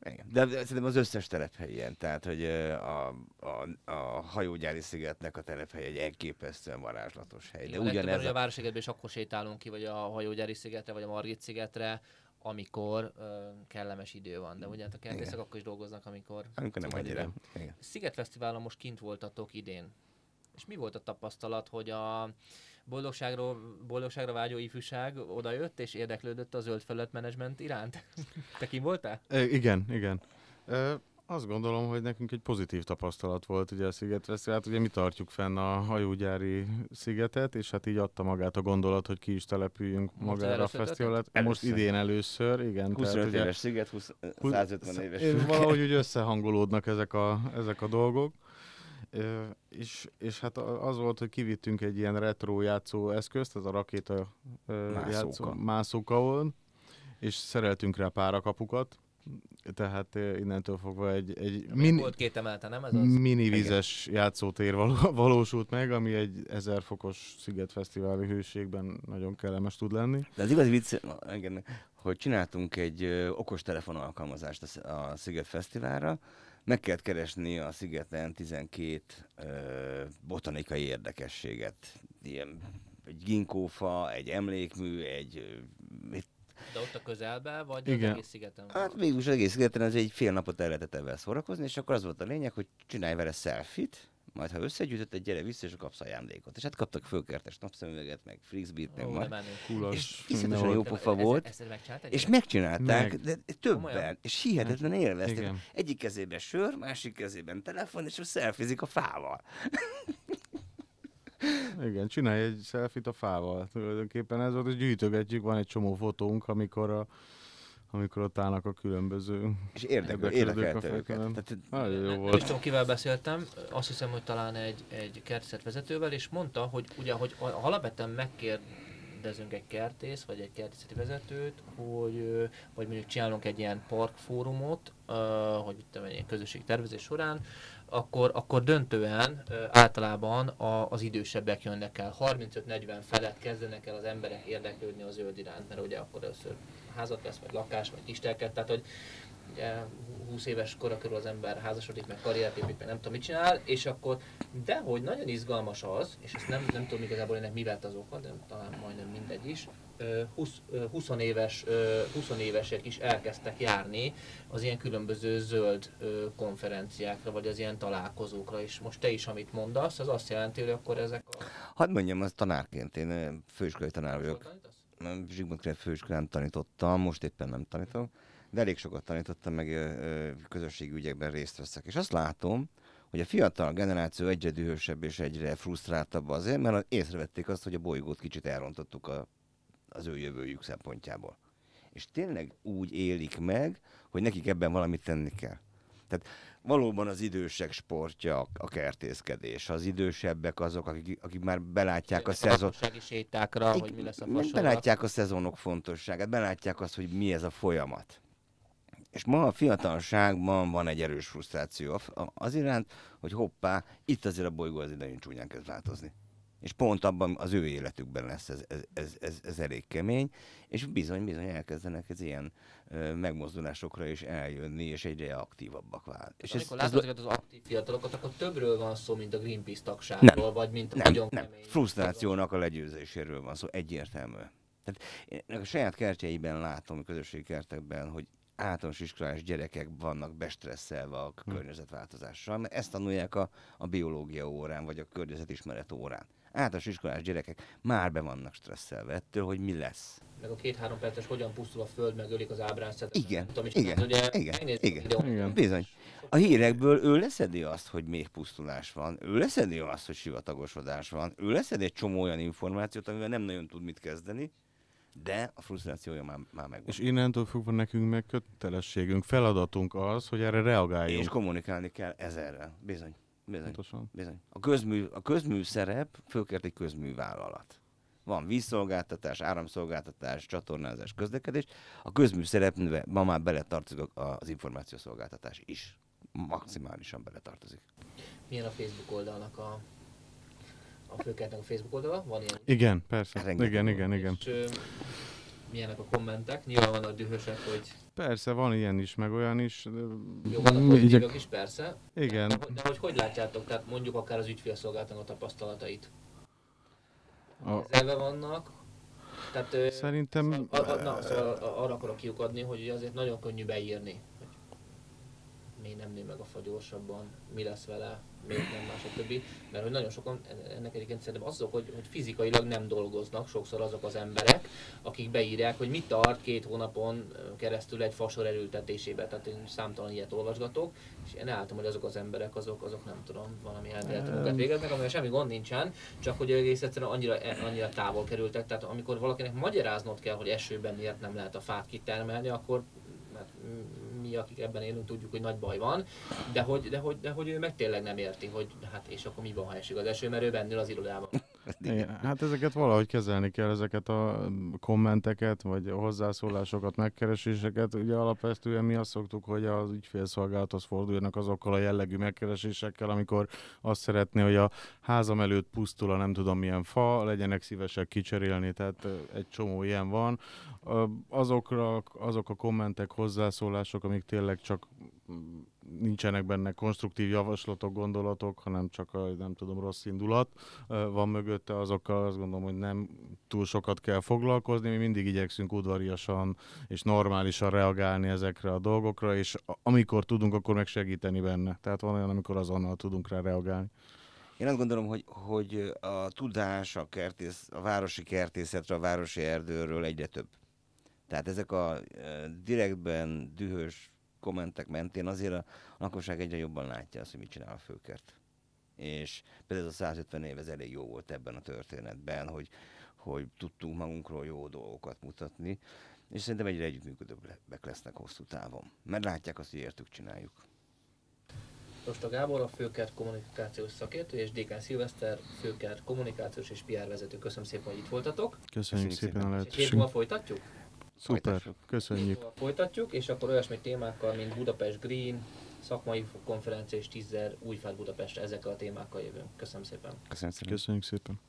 S3: Igen. De, szerintem az összes telephely ilyen, tehát hogy a, a, a hajógyári szigetnek a
S1: telephely egy elképesztően varázslatos hely. De ugyanez a... a városégetben is akkor sétálunk ki, vagy a hajógyári szigetre, vagy a Margit szigetre, amikor uh, kellemes idő van. De ugye hát a kertészek akkor is dolgoznak, amikor... Amikor nem annyira. Szigetfesztiválon most kint voltatok idén. És mi volt a tapasztalat, hogy a boldogságról, boldogságra vágyó ifjúság odajött és érdeklődött a zöld menedzsment iránt. Te kim voltál?
S2: É, igen, igen. Ö, azt gondolom, hogy nekünk egy pozitív tapasztalat volt ugye a Szigetre. Hát ugye mi tartjuk fenn a hajógyári szigetet, és hát így adta magát a gondolat, hogy ki is települjünk most magára a fesztiválet. Most idén először, igen. 25 tehát, éves ugye,
S3: sziget, 20, 150 éves. Valahogy
S2: úgy összehangolódnak ezek a, ezek a dolgok és, és hát az volt, hogy kivittünk egy ilyen retro játszó eszközt, ez a rakéta mászóka. játszó, mászóka volt, és szereltünk rá párakapukat, tehát innentől fogva egy, egy mini, volt
S1: két emelte, nem ez az? mini
S2: vízes Igen. játszótér való, valósult meg, ami egy ezer fokos szigetfesztiváli hőségben nagyon kellemes tud lenni. De az igazi vicc,
S3: hogy csináltunk egy okos telefon alkalmazást a Sziget Fesztiválra, meg kellett keresni a szigeten 12 ö, botanikai érdekességet. Ilyen egy ginkófa, egy emlékmű, egy... Mit?
S1: De ott a közelben, vagy Igen. az egész szigeten?
S3: Hát mégis az egész szigeten az egy fél napot el lehetett ebben szórakozni, és akkor az volt a lényeg, hogy csinálj vele selfit, majd ha összegyűjtötted, gyere vissza, és kapsz ajándékot. És hát kaptak fölkertes napszemüveget, meg frisbeet, meg majd. És iszonyatosan jó pofa volt. és megcsinálták, meg. de többen. És hihetetlen élvezték. Igen. Egyik kezében sör, másik kezében telefon, és a szelfizik a fával.
S2: Igen, csinálj egy szelfit a fával. Tulajdonképpen ez volt, hogy gyűjtögetjük, van egy csomó fotónk, amikor a amikor ott állnak a különböző És érdekel, érdekelte őket. Nagyon jó volt. tudom,
S1: kivel beszéltem, azt hiszem, hogy talán egy, egy kertészetvezetővel, és mondta, hogy ugye, hogy a halabeten megkér, rendezünk egy kertész, vagy egy kertészeti vezetőt, hogy, vagy mondjuk csinálunk egy ilyen parkfórumot, hogy itt egy közösség tervezés során, akkor, akkor döntően általában a, az idősebbek jönnek el. 35-40 felett kezdenek el az emberek érdeklődni az zöld iránt, mert ugye akkor először házat vesz, vagy lakás, vagy kistelket, tehát hogy ugye 20 éves kora körül az ember házasodik, meg karriert épít, meg nem tudom mit csinál, és akkor de hogy nagyon izgalmas az, és ezt nem, nem tudom igazából ennek mi lett az oka, de talán majdnem mindegy is, 20, 20 éves, 20 évesek is elkezdtek járni az ilyen különböző zöld konferenciákra, vagy az ilyen találkozókra, és most te is, amit mondasz, az azt jelenti, hogy akkor ezek a...
S3: Hadd mondjam, az tanárként, én főiskolai tanár vagyok. Zsigmond Krél főiskolán tanítottam, most éppen nem tanítom, de elég sokat tanítottam, meg ö, közösségi ügyekben részt veszek. És azt látom, hogy a fiatal generáció egyre dühösebb és egyre frusztráltabb azért, mert észrevették azt, hogy a bolygót kicsit elrontottuk a, az ő jövőjük szempontjából. És tényleg úgy élik meg, hogy nekik ebben valamit tenni kell. Tehát valóban az idősek sportja a kertészkedés. Az idősebbek azok, akik, akik már belátják a, a szezon... sétákra, hogy mi lesz a vasorra. Belátják a szezonok fontosságát, belátják azt, hogy mi ez a folyamat. És ma a fiatalságban van egy erős frusztráció az iránt, hogy hoppá, itt azért a bolygó az idején csúnyán kezd változni. És pont abban az ő életükben lesz ez, ez, ez, ez, ez elég kemény, és bizony-bizony elkezdenek ez ilyen ö, megmozdulásokra is eljönni, és egyre
S1: aktívabbak vált. És hát amikor ez, látod ezeket az aktív fiatalokat, akkor többről van szó, mint a Greenpeace tagságról, nem, vagy mint nem, nagyon nem. Kemény
S3: Frusztrációnak a legyőzéséről van szó, egyértelmű. Tehát én a saját kertjeiben látom, a közösségi kertekben, hogy általános iskolás gyerekek vannak bestresszelve a hm. környezetváltozással, mert ezt tanulják a, a biológia órán, vagy a környezetismeret órán általános iskolás gyerekek már be vannak stresszelve ettől, hogy mi lesz.
S1: Meg a két-három perces hogyan pusztul a föld, megölik az ábráncsát. Igen, tudom, igen, tudom, ugye, igen, igen, igen,
S3: bizony. A hírekből ő leszedi azt, hogy még pusztulás van, ő leszedi azt, hogy sivatagosodás van, ő leszedi egy csomó olyan információt, amivel nem nagyon tud mit kezdeni, de a frusztrációja már, már megvan. És
S2: innentől fogva nekünk meg kötelességünk, feladatunk az, hogy erre reagáljunk. És
S3: kommunikálni kell ezerrel, bizony. Bizony, Pontosan. bizony. A, közmű, a közmű szerep fölkért egy közművállalat. Van vízszolgáltatás, áramszolgáltatás, csatornázás, közlekedés. A közmű szerep ma már beletartozik az információszolgáltatás is. Maximálisan beletartozik.
S1: Milyen a Facebook oldalnak a a főkertnek a Facebook oldala? Van ilyen?
S2: Igen, persze. Rengeteg igen, igen, igen.
S1: És, ö, milyenek a kommentek? Nyilván van a dühösek, hogy
S2: Persze, van ilyen is, meg olyan is. Jó, hát van a pozitívak is, persze. Igen. De, de
S1: hogy, hogy látjátok, tehát mondjuk akár az a tapasztalatait? A... Ezzelve vannak, tehát, Szerintem... Szóval, a, a, na, szóval arra akarok kiukadni, hogy azért nagyon könnyű beírni még nem nő meg a fa gyorsabban, mi lesz vele, miért nem más, a többi. Mert hogy nagyon sokan, ennek egyébként szerintem azok, hogy, hogy fizikailag nem dolgoznak sokszor azok az emberek, akik beírják, hogy mit tart két hónapon keresztül egy fasor erőltetésébe. Tehát én számtalan ilyet olvasgatok, és én álltam, hogy azok az emberek, azok, azok nem tudom, valami elterjedt munkát végeznek, amivel semmi gond nincsen, csak hogy egész egyszerűen annyira, e, annyira távol kerültek. Tehát amikor valakinek magyaráznod kell, hogy esőben miért nem lehet a fát kitermelni, akkor mert mi, akik ebben élünk, tudjuk, hogy nagy baj van, de hogy, de hogy, de hogy ő meg tényleg nem érti, hogy hát és akkor mi van, ha esik az eső, mert ő bennül az irodában.
S2: Igen, hát ezeket valahogy kezelni kell, ezeket a kommenteket, vagy a hozzászólásokat, megkereséseket. Ugye alapvetően mi azt szoktuk, hogy az ügyfélszolgálathoz forduljanak azokkal a jellegű megkeresésekkel, amikor azt szeretné, hogy a házam előtt pusztul a nem tudom milyen fa, legyenek szívesek kicserélni, tehát egy csomó ilyen van. Azokra, azok a kommentek, hozzászólások, amik tényleg csak nincsenek benne konstruktív javaslatok, gondolatok, hanem csak a, nem tudom, rossz indulat van mögötte, azokkal azt gondolom, hogy nem túl sokat kell foglalkozni, mi mindig igyekszünk udvariasan és normálisan reagálni ezekre a dolgokra, és amikor tudunk, akkor meg segíteni benne. Tehát van olyan, amikor azonnal tudunk rá reagálni.
S3: Én azt gondolom, hogy, hogy a tudás a, kertész, a városi kertészetről, a városi erdőről egyre több. Tehát ezek a direktben dühös kommentek mentén azért a lakosság egyre jobban látja azt, hogy mit csinál a főkert. És például ez a 150 év ez elég jó volt ebben a történetben, hogy, hogy tudtunk magunkról jó dolgokat mutatni, és szerintem egyre együttműködőbbek lesznek hosszú távon. Mert látják azt, hogy értük csináljuk.
S1: Most a Gábor, a főkert kommunikációs szakértő, és Dékán Szilveszter, főkert kommunikációs és PR vezető. Köszönöm szépen, hogy itt voltatok.
S2: Köszönjük, Köszönjük szépen a lehetőséget. És folytatjuk? Szuper, Folytassuk. köszönjük.
S1: Szóval folytatjuk, és akkor olyasmi témákkal, mint Budapest Green, szakmai konferencia és tízzer újfát Budapest, ezekkel a témákkal jövünk. Köszönöm szépen.
S2: Köszönöm szépen. Köszönjük szépen.